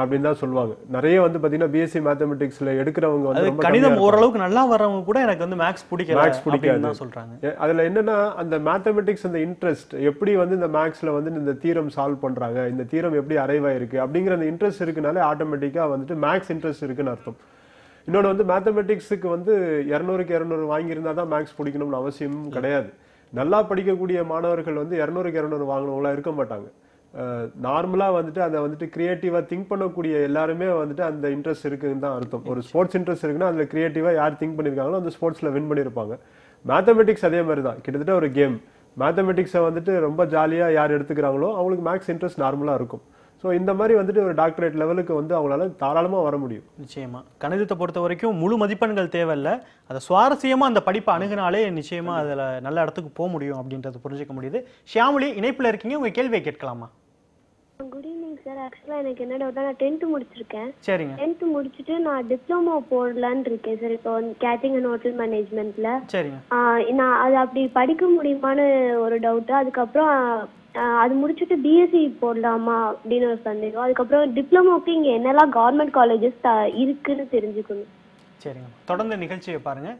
அப்படின்னு தான் சொல்லுவாங்க நிறைய வந்து பார்த்தீங்கன்னா பிஎஸ்சி மேத்தமெட்டிக்ஸ்ல எடுக்கிறவங்க வந்து கணிதம் ஓரளவுக்கு நல்லா வர்றவங்க கூட எனக்கு வந்து மேக்ஸ் பிடிக்கும் மேக்ஸ் பிடிக்காது சொல்றாங்க அதுல என்னன்னா அந்த மேத்தமெட்டிக்ஸ் அந்த இன்ட்ரெஸ்ட் எப்படி வந்து இந்த மேக்ஸ்ல வந்து இந்த தீரம் சால்வ் பண்றாங்க இந்த தீரம் எப்படி அரைவா இருக்கு அப்படிங்கிற அந்த இன்ட்ரெஸ்ட் இருக்குனாலே ஆட்டோமேட்டிக்காக வந்துட்டு மேக்ஸ் இன்ட்ரெஸ்ட் இருக்குன்னு அர்த்தம் இன்னொன்று வந்து மேத்தமெட்டிக்ஸுக்கு வந்து இரநூறுக்கு இரநூறு வாங்கியிருந்தா தான் மேக்ஸ் பிடிக்கணும்னு அவசியமும் கிடையாது நல்லா படிக்கக்கூடிய மாணவர்கள் வந்து இரநூறுக்கு இரநூறு வாங்கினவங்களா இருக்க மாட்டாங்க நார்மலாக வந்துட்டு அதை வந்துட்டு க்ரியேட்டிவாக திங்க் பண்ணக்கூடிய எல்லாருமே வந்துட்டு அந்த இன்ட்ரெஸ்ட் இருக்குதுன்னு தான் அர்த்தம் ஒரு ஸ்போர்ட்ஸ் இன்ட்ரெஸ்ட் இருக்குன்னா அதில் கிரியேட்டிவாக யார் திங்க் பண்ணியிருக்காங்களோ அந்த ஸ்போர்ட்ஸில் வின் பண்ணியிருப்பாங்க மேத்தமெட்டிக்ஸ் அதே மாதிரி தான் கிட்டத்தட்ட ஒரு கேம் மேத்தமெட்டிக்ஸை வந்துட்டு ரொம்ப ஜாலியாக யார் எடுத்துக்கிறாங்களோ அவங்களுக்கு மேக்ஸ் இன்ட்ரெஸ்ட் நார்மலாக இருக்கும் ஸோ இந்த மாதிரி வந்துட்டு ஒரு டாக்டரேட் லெவலுக்கு வந்து அவங்களால தாராளமாக வர முடியும் நிச்சயமா கணிதத்தை பொறுத்த வரைக்கும் முழு மதிப்பெண்கள் தேவையில்லை அதை சுவாரஸ்யமாக அந்த படிப்பை அணுகினாலே நிச்சயமாக அதில் நல்ல இடத்துக்கு போக முடியும் அப்படின்றத புரிஞ்சிக்க முடியுது ஷியாமொழி இணைப்பில் இருக்கீங்க உங்கள் கேள்வியை கேட்கலாமா குட் ஈவினிங் சார் ஆக்சுவலாக எனக்கு என்ன டவுட் நான் டென்த்து முடிச்சிருக்கேன் சரிங்க டென்த்து முடிச்சுட்டு நான் டிப்ளமோ போடலான்னு இருக்கேன் சார் இப்போ கேட்டிங் அண்ட் ஹோட்டல் மேனேஜ்மெண்ட்ல சரிங்க நான் அது அப்படி படிக்க முடியுமான்னு ஒரு டவுட்டு அதுக்கப்புறம் அது முடிச்சுட்டு பிஎஸ்சி போடலாமா அப்படின்னு ஒரு சந்தேகம் அதுக்கப்புறம் டிப்ளமோக்கு இங்க என்னெல்லாம் கவர்மெண்ட் காலேஜஸ் இருக்குன்னு தெரிஞ்சுக்கணும் சரிங்க தொடர்ந்து நிகழ்ச்சியை பாருங்க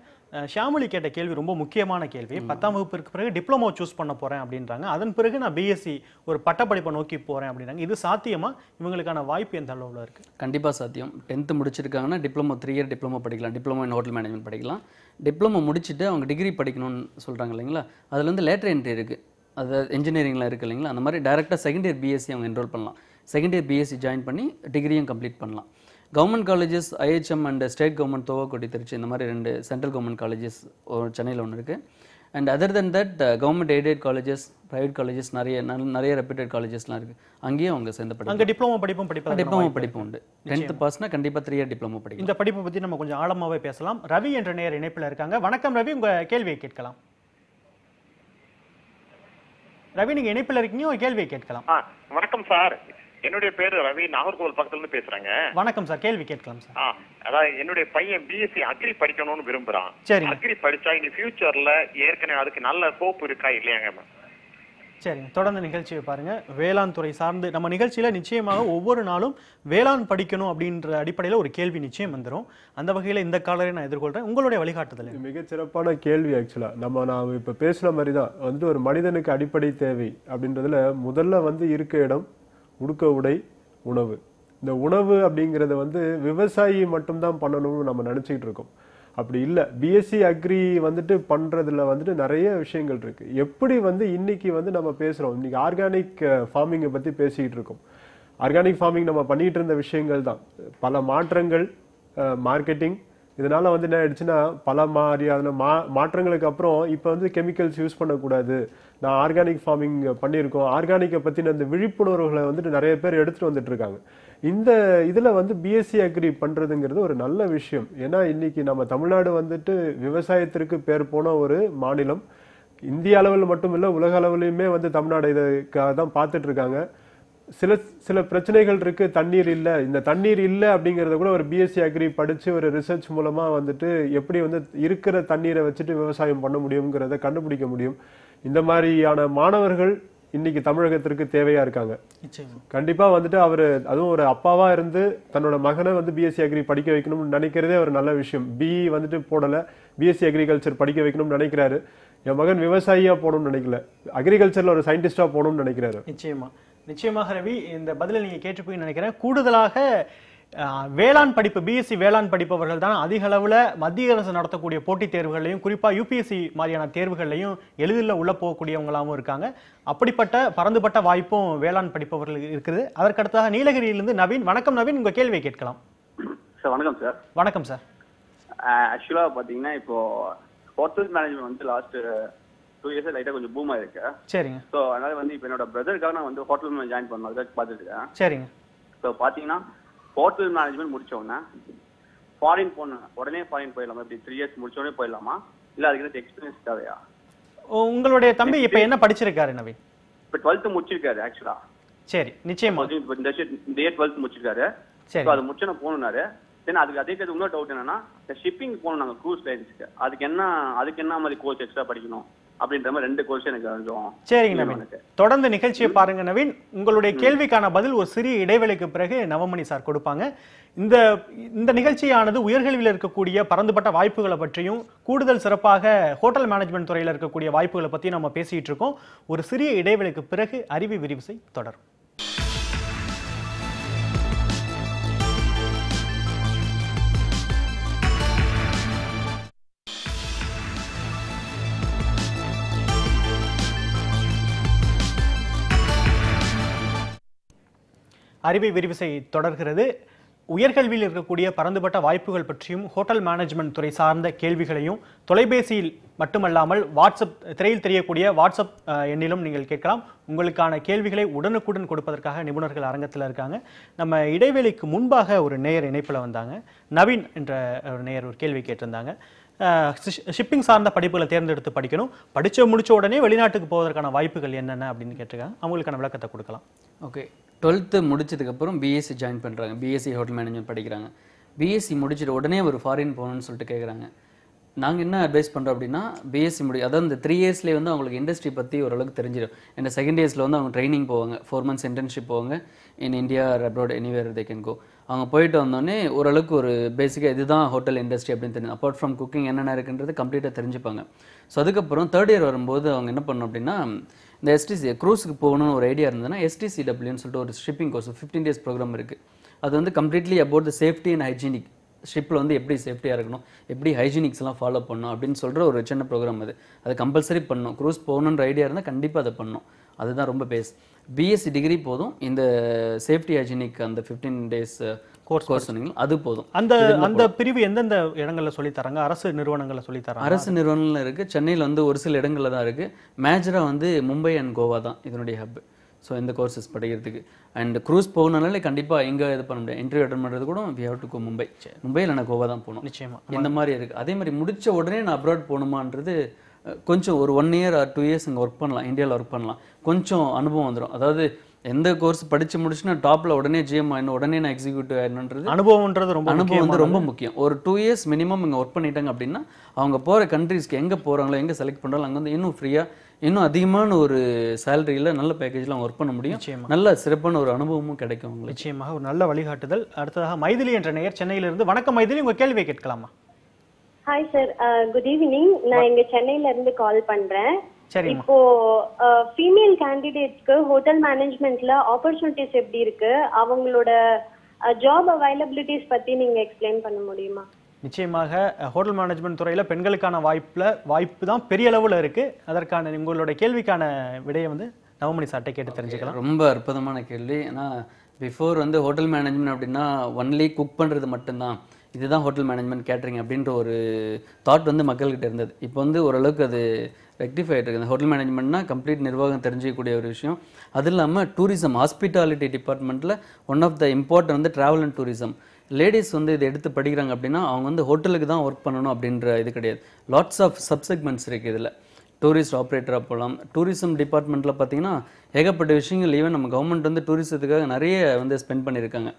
ஷியாமொழி கேட்ட கேள்வி ரொம்ப முக்கியமான கேள்வி பத்தாம் வகுப்பிற்கு பிறகு டிப்ளமோ சூஸ் பண்ண போகிறேன் அப்படின்றாங்க அதன் பிறகு நான் பிஎஸ்சி ஒரு பட்டப்படிப்பை நோக்கி போகிறேன் அப்படின்றாங்க இது சாத்தியமாக இவங்களுக்கான வாய்ப்பு எந்த அளவில் இருக்குது கண்டிப்பாக சாத்தியம் டென்த்து முடிச்சிருக்காங்கன்னா டிப்ளமோ த்ரீ இயர் டிப்ளமோ படிக்கலாம் டிப்ளமோ இன் ஹோட்டல் மேனேஜ்மெண்ட் படிக்கலாம் டிப்ளமோ முடிச்சுட்டு அவங்க டிகிரி படிக்கணும்னு சொல்கிறாங்க இல்லைங்களா அதுல இருந்து லேட்டர் என்ட்ரி இருக்குது அது இன்ஜினியரிங்கில் இருக்குது இல்லைங்களா அந்த மாதிரி டேரெக்டாக செகண்ட் இயர் பிஎஸ்சி அவங்க என்ரோல் பண்ணலாம் செகண்ட் இயர் பிஎஸ்சி ஜாயின் பண்ணி டிகிரியும் கம்ப்ளீட் பண்ணலாம் government colleges IHM and state government Thuvakudi Trichy இந்த மாதிரி ரெண்டு சென்ட்ரல் கவர்மெண்ட் காலேஜஸ் ஒரு சென்னையில் ஒன்று இருக்குது and other than that government aided colleges private colleges நிறைய நிறைய ரெப்யூட்டட் காலேஜஸ்லாம் இருக்குது அங்கேயும் அவங்க சேர்ந்த படிப்பு அங்கே டிப்ளமோ படிப்பும் படிப்பு டிப்ளமோ படிப்பு உண்டு டென்த்து பாஸ்னா கண்டிப்பாக த்ரீ இயர் டிப்ளமோ படிக்கும் இந்த படிப்பை பற்றி நம்ம கொஞ்சம் ஆழமாகவே பேசலாம் ரவி என்ற நேர் இணைப்பில் இருக்காங்க வணக்கம் ரவி உங்கள் கேள்வியை கேட்கலாம் ரவி நீங்க இணைப்புல இருக்கீங்க ஒரு கேள்வியை கேட்கலாம் வணக்கம் சார் என்னுடைய பேர் ரவி நாகர்கோவில் பக்கத்துல இருந்து பேசுறாங்க வணக்கம் சார் கேள்வி கேட்கலாம் சார் அதாவது என்னுடைய பையன் பிஎஸ்சி அக்ரி படிக்கணும்னு விரும்புறான் சரி அக்ரி படிச்சா இனி ஃபியூச்சர்ல ஏற்கனவே அதுக்கு நல்ல ஸ்கோப் இருக்கா இல்லையாங்க சரிங்க தொடர்ந்து நிகழ்ச்சியை பாருங்க வேளாண் துறை சார்ந்து நம்ம நிகழ்ச்சியில் நிச்சயமாக ஒவ்வொரு நாளும் வேளாண் படிக்கணும் அப்படின்ற அடிப்படையில் ஒரு கேள்வி நிச்சயம் வந்துடும் அந்த வகையில் இந்த காலரை நான் எதிர்கொள்கிறேன் உங்களுடைய வழிகாட்டுதல் சிறப்பான கேள்வி ஆக்சுவலாக நம்ம நான் இப்போ பேசுன மாதிரி தான் வந்து ஒரு மனிதனுக்கு அடிப்படை தேவை அப்படின்றதுல முதல்ல வந்து இருக்க இடம் உடுக்க உடை உணவு இந்த உணவு அப்படிங்கறத வந்து விவசாயி மட்டும்தான் பண்ணணும்னு நம்ம நினச்சிக்கிட்டு இருக்கோம் அப்படி இல்லை பிஎஸ்சி அக்ரி வந்துட்டு பண்ணுறதுல வந்துட்டு நிறைய விஷயங்கள் இருக்குது எப்படி வந்து இன்றைக்கி வந்து நம்ம பேசுகிறோம் இன்றைக்கி ஆர்கானிக் ஃபார்மிங்கை பற்றி பேசிக்கிட்டு இருக்கோம் ஆர்கானிக் ஃபார்மிங் நம்ம பண்ணிகிட்டு இருந்த விஷயங்கள் தான் பல மாற்றங்கள் மார்க்கெட்டிங் இதனால் வந்து என்ன ஆயிடுச்சுன்னா பல மாதிரியான மா மாற்றங்களுக்கு அப்புறம் இப்போ வந்து கெமிக்கல்ஸ் யூஸ் பண்ணக்கூடாது நான் ஆர்கானிக் ஃபார்மிங் பண்ணியிருக்கோம் ஆர்கானிக்கை பற்றின அந்த விழிப்புணர்வுகளை வந்துட்டு நிறைய பேர் எடுத்துகிட்டு வந்துட்டு இருக்காங்க இந்த இதில் வந்து பிஎஸ்சி அக்ரி பண்ணுறதுங்கிறது ஒரு நல்ல விஷயம் ஏன்னா இன்றைக்கி நம்ம தமிழ்நாடு வந்துட்டு விவசாயத்திற்கு பேர் போன ஒரு மாநிலம் இந்திய அளவில் மட்டும் இல்லை உலக அளவுலையுமே வந்து தமிழ்நாடு இதுக்காக தான் பார்த்துட்டு இருக்காங்க சில சில பிரச்சனைகள் இருக்கு தண்ணீர் இல்லை இந்த தண்ணீர் இல்லை அப்படிங்கிறத கூட ஒரு பிஎஸ்சி அக்ரி படித்து ஒரு ரிசர்ச் மூலமாக வந்துட்டு எப்படி வந்து இருக்கிற தண்ணீரை வச்சுட்டு விவசாயம் பண்ண முடியுங்கிறத கண்டுபிடிக்க முடியும் இந்த மாதிரியான மாணவர்கள் இன்னைக்கு தமிழகத்திற்கு தேவையா இருக்காங்க கண்டிப்பா வந்துட்டு அவர் அதுவும் ஒரு அப்பாவா இருந்து தன்னோட மகனை வந்து பிஎஸ்சி அக்ரி படிக்க வைக்கணும்னு நினைக்கிறதே ஒரு நல்ல விஷயம் பிஇ e வந்துட்டு போடல பிஎஸ்சி அக்ரிகல்ச்சர் படிக்க வைக்கணும்னு நினைக்கிறாரு என் மகன் விவசாயியா போகணும்னு நினைக்கல அக்ரிகல்ச்சர்ல ஒரு சயின்டிஸ்டா போகணும்னு நினைக்கிறாரு நிச்சயமா நிச்சயமாக ரவி இந்த பதிலை நீங்க போய் நினைக்கிறேன் கூடுதலாக வேளாண் படிப்பு பிஎஸ்சி வேளாண் படிப்பவர்கள் தான் அதிக அளவில் மத்திய அரசு நடத்தக்கூடிய போட்டித் தேர்வுகளையும் குறிப்பாக யூபிஎஸ்சி மாதிரியான தேர்வுகளையும் எளிதில் உள்ளே போகக்கூடியவங்களாகவும் இருக்காங்க அப்படிப்பட்ட பறந்துபட்ட வாய்ப்பும் வேளாண் படிப்பவர்களுக்கு இருக்குது அதற்கடுத்தாக நீலகிரியிலிருந்து நவீன் வணக்கம் நவீன் உங்கள் கேள்வியை கேட்கலாம் சார் வணக்கம் சார் வணக்கம் சார் ஆக்சுவலாக பார்த்தீங்கன்னா இப்போ ஹோட்டல் மேனேஜ்மெண்ட் வந்து லாஸ்ட் டூ இயர்ஸ் லைட்டாக கொஞ்சம் பூமா இருக்கு சரிங்க ஸோ அதனால வந்து இப்போ என்னோட பிரதருக்காக நான் வந்து ஹோட்டல் ஜாயின் பண்ண பார்த்துட்டு இருக்கேன் சரிங்க ஸோ பார்த்தீங்கன்னா ஹோட்டல் மேனேஜ்மெண்ட் முடிச்சோன்னா ஃபாரின் போன உடனே ஃபாரின் போயிடலாமா இப்படி த்ரீ இயர்ஸ் முடிச்சோடனே போயிடலாமா இல்ல அதுக்கு எக்ஸ்பீரியன்ஸ் தேவையா உங்களுடைய தம்பி இப்ப என்ன படிச்சிருக்காரு இப்ப டுவெல்த் முடிச்சிருக்காரு ஆக்சுவலா சரி நிச்சயமா இந்த இந்த இயர் டுவெல்த் முடிச்சிருக்காரு சரி அது முடிச்சு போகணும்னாரு தென் அதுக்கு அதே இன்னொரு டவுட் என்னன்னா ஷிப்பிங் போகணும் நாங்கள் க்ரூஸ் லைன்ஸ்க்கு அதுக்கு என்ன அதுக்கு என்ன மாதிரி கோர்ஸ் எக்ஸ்ட்ரா படிக்கணும் அப்படின்ற மாதிரி ரெண்டு கொஸ்டின் எனக்கு சரிங்க நவீன் தொடர்ந்து நிகழ்ச்சியை பாருங்க நவீன் உங்களுடைய கேள்விக்கான பதில் ஒரு சிறிய இடைவெளிக்கு பிறகு நவமணி சார் கொடுப்பாங்க இந்த இந்த நிகழ்ச்சியானது உயர்கல்வியில் இருக்கக்கூடிய பரந்துபட்ட வாய்ப்புகளை பற்றியும் கூடுதல் சிறப்பாக ஹோட்டல் மேனேஜ்மெண்ட் துறையில் இருக்கக்கூடிய வாய்ப்புகளை பற்றி நம்ம பேசிகிட்டு இருக்கோம் ஒரு சிறிய இடைவெளிக்கு பிறகு அறிவு விரிவுசை தொடரும் அறிவை விரிவிசை தொடர்கிறது உயர்கல்வியில் இருக்கக்கூடிய பரந்துபட்ட வாய்ப்புகள் பற்றியும் ஹோட்டல் மேனேஜ்மெண்ட் துறை சார்ந்த கேள்விகளையும் தொலைபேசியில் மட்டுமல்லாமல் வாட்ஸ்அப் திரையில் தெரியக்கூடிய வாட்ஸ்அப் எண்ணிலும் நீங்கள் கேட்கலாம் உங்களுக்கான கேள்விகளை உடனுக்குடன் கொடுப்பதற்காக நிபுணர்கள் அரங்கத்தில் இருக்காங்க நம்ம இடைவேளைக்கு முன்பாக ஒரு நேயர் இணைப்பில் வந்தாங்க நவீன் என்ற ஒரு நேயர் ஒரு கேள்வி கேட்டிருந்தாங்க ஷிப்பிங் சார்ந்த படிப்புகளை தேர்ந்தெடுத்து படிக்கணும் படித்து முடித்த உடனே வெளிநாட்டுக்கு போவதற்கான வாய்ப்புகள் என்னென்ன அப்படின்னு கேட்டிருக்காங்க அவங்களுக்கான விளக்கத்தை கொடுக்கலாம் ஓகே டுவெல்த்து முடிச்சதுக்கப்புறம் பிஎஸ்சி ஜாயின் பண்ணுறாங்க பிஎஸ்சி ஹோட்டல் மேனேஜ்மெண்ட் படிக்கிறாங்க பிஎஸ்சி முடிச்சுட்டு உடனே ஒரு ஃபாரின் போகணும்னு சொல்லிட்டு கேட்குறாங்க நாங்கள் என்ன அட்வைஸ் பண்ணுறோம் அப்படின்னா பிஎஸ்சி முடி அதாவது இந்த த்ரீ இயர்ஸ்லேயே வந்து அவங்களுக்கு இண்டஸ்ட்ரி பற்றி ஓரளவுக்கு தெரிஞ்சிடும் ஏன்னா செகண்ட் இயர்ஸில் வந்து அவங்க ட்ரைனிங் போவாங்க ஃபோர் மந்த்ஸ் இன்டர்ன்ஷிப் போவாங்க in India abroad anywhere they can go அவங்க போயிட்டு வந்தோடனே ஓரளவுக்கு ஒரு பேசிக்காக இதுதான் ஹோட்டல் இண்டஸ்ட்ரி அப்படின்னு தெரியும் அப்பார்ட் ஃப்ரம் குக்கிங் என்னென்ன இருக்குன்றது கம்ப்ளீட்டாக தெரிஞ்சுப்பாங்க ஸோ அதுக்கப்புறம் தேர்ட் இயர் வரும்போது அவங்க என்ன பண்ணணும் அப்படின்னா இந்த எஸ்டிசி க்ரூஸுக்கு போகணும்னு ஒரு ஐடியா இருந்ததுன்னா டபிள்யூன்னு சொல்லிட்டு ஒரு shipping course fifteen days program இருக்குது அது வந்து completely about the safety and hygienic ஷிப்பில் வந்து எப்படி சேஃப்டியாக இருக்கணும் எப்படி ஹைஜீனிக்ஸ்லாம் ஃபாலோ பண்ணணும் அப்படின்னு சொல்கிற ஒரு சின்ன ப்ரோக்ராம் அது அது கம்பல்சரி பண்ணணும் க்ரூஸ் போகணுன்ற ஐடியா இருந்தால் கண்டிப்பாக அதை பண்ணணும் அதுதான் ரொம்ப பேஸ் பிஎஸ்சி டிகிரி போதும் இந்த சேஃப்டி ஹைஜீனிக் அந்த ஃபிஃப்டீன் டேஸ் கோர்ஸ் கோர்ஸ் சொன்னீங்களா அது போதும் அந்த அந்த பிரிவு எந்தெந்த இடங்களில் தராங்க அரசு நிறுவனங்களை நிறுவனங்களில் சொல்லித்தராங்க அரசு நிறுவனங்கள் இருக்குது சென்னையில் வந்து ஒரு சில இடங்களில் தான் இருக்குது மேஜராக வந்து மும்பை அண்ட் கோவா தான் இதனுடைய ஹப் ஸோ இந்த கோர்சஸ் படிக்கிறதுக்கு அண்ட் க்ரூஸ் போகணுனாலே கண்டிப்பாக எங்கே இது பண்ண முடியாது இன்டர்வியூ அட்டன் பண்ணுறது கூட we have to go Mumbai மும்பையில் நான் கோவா தான் போகணும் நிச்சயமாக இந்த மாதிரி இருக்குது அதே மாதிரி முடித்த உடனே நான் அப்ராட் போகணுமான்றது கொஞ்சம் ஒரு one year or two years இங்கே ஒர்க் பண்ணலாம் இந்தியாவில் ஒர்க் பண்ணலாம் கொஞ்சம் அனுபவம் வந்துடும் அதாவது எந்த கோர்ஸ் படிச்சு முடிச்சுன்னா டாப்ல உடனே ஜிஎம் ஆயிடணும் உடனே நான் எக்ஸிக்யூட்டிவ் ஆயிடணுன்றது அனுபவம்ன்றது ரொம்ப அனுபவம் வந்து ரொம்ப முக்கியம் ஒரு டூ இயர்ஸ் மினிமம் இங்கே ஒர்க் பண்ணிட்டாங்க அப்படின்னா அவங்க போகிற கண்ட்ரீஸ்க்கு எங்கே போகிறாங்களோ எங்கே செலக்ட் பண்ணுறாங்களோ அங்கே வந்து இன்னும் ஃப்ரீயாக இன்னும் அதிகமான ஒரு சேலரியில் நல்ல பேக்கேஜில் அவங்க ஒர்க் பண்ண முடியும் நல்ல சிறப்பான ஒரு அனுபவமும் கிடைக்கும் அவங்களுக்கு நிச்சயமாக ஒரு நல்ல வழிகாட்டுதல் அடுத்ததாக மைதிலி என்ற நேயர் சென்னையிலிருந்து வணக்கம் மைதிலி உங்கள் கேள்வியை கேட்கலாமா ஹாய் சார் குட் ஈவினிங் நான் இங்கே சென்னையிலேருந்து கால் பண்ணுறேன் இப்போ ஃபீமேல் கேண்டிடேட்ஸ்க்கு ஹோட்டல் மேனேஜ்மெண்ட்ல ஆப்பர்ச்சுனிட்டிஸ் எப்படி இருக்கு அவங்களோட ஜாப் அவைலபிலிட்டிஸ் பத்தி நீங்க எக்ஸ்பிளைன் பண்ண முடியுமா நிச்சயமாக ஹோட்டல் மேனேஜ்மெண்ட் துறையில் பெண்களுக்கான வாய்ப்பில் வாய்ப்பு தான் பெரிய அளவில் இருக்குது அதற்கான உங்களோட கேள்விக்கான விடையை வந்து நவமணி சார்ட்டை கேட்டு தெரிஞ்சுக்கலாம் ரொம்ப அற்புதமான கேள்வி ஏன்னா பிஃபோர் வந்து ஹோட்டல் மேனேஜ்மெண்ட் அப்படின்னா ஒன்லி குக் பண்ணுறது மட்டும்தான் இதுதான் ஹோட்டல் மேனேஜ்மெண்ட் கேட்ரிங் அப்படின்ற ஒரு தாட் வந்து மக்கள்கிட்ட இருந்தது இப்போ வந்து ஓரளவுக்கு அது ரெக்டிஃபை ஆகிட்டு இருக்குது ஹோட்டல் மேனேஜ்மெண்ட்னா கம்ப்ளீட் நிர்வாகம் தெரிஞ்சிக்கக்கூடிய ஒரு விஷயம் அது இல்லாமல் டூரிசம் ஹாஸ்பிட்டாலிட்டி டிபார்ட்மெண்ட்டில் ஒன் ஆஃப் த இம்பார்ட்டன் வந்து ட்ராவல் அண்ட் டூரிசம் லேடிஸ் வந்து இதை எடுத்து படிக்கிறாங்க அப்படின்னா அவங்க வந்து ஹோட்டலுக்கு தான் ஒர்க் பண்ணணும் அப்படின்ற இது கிடையாது லாட்ஸ் ஆஃப் சப்செக்மெண்ட்ஸ் இருக்குது இதில் டூரிஸ்ட் ஆப்ரேட்டராக போகலாம் டூரிசம் டிபார்ட்மெண்ட்டில் பார்த்தீங்கன்னா ஏகப்பட்ட விஷயங்கள் ஈவன் நம்ம கவர்மெண்ட் வந்து டூரிசத்துக்காக நிறைய வந்து ஸ்பெண்ட் பண்ணியிருக்காங்க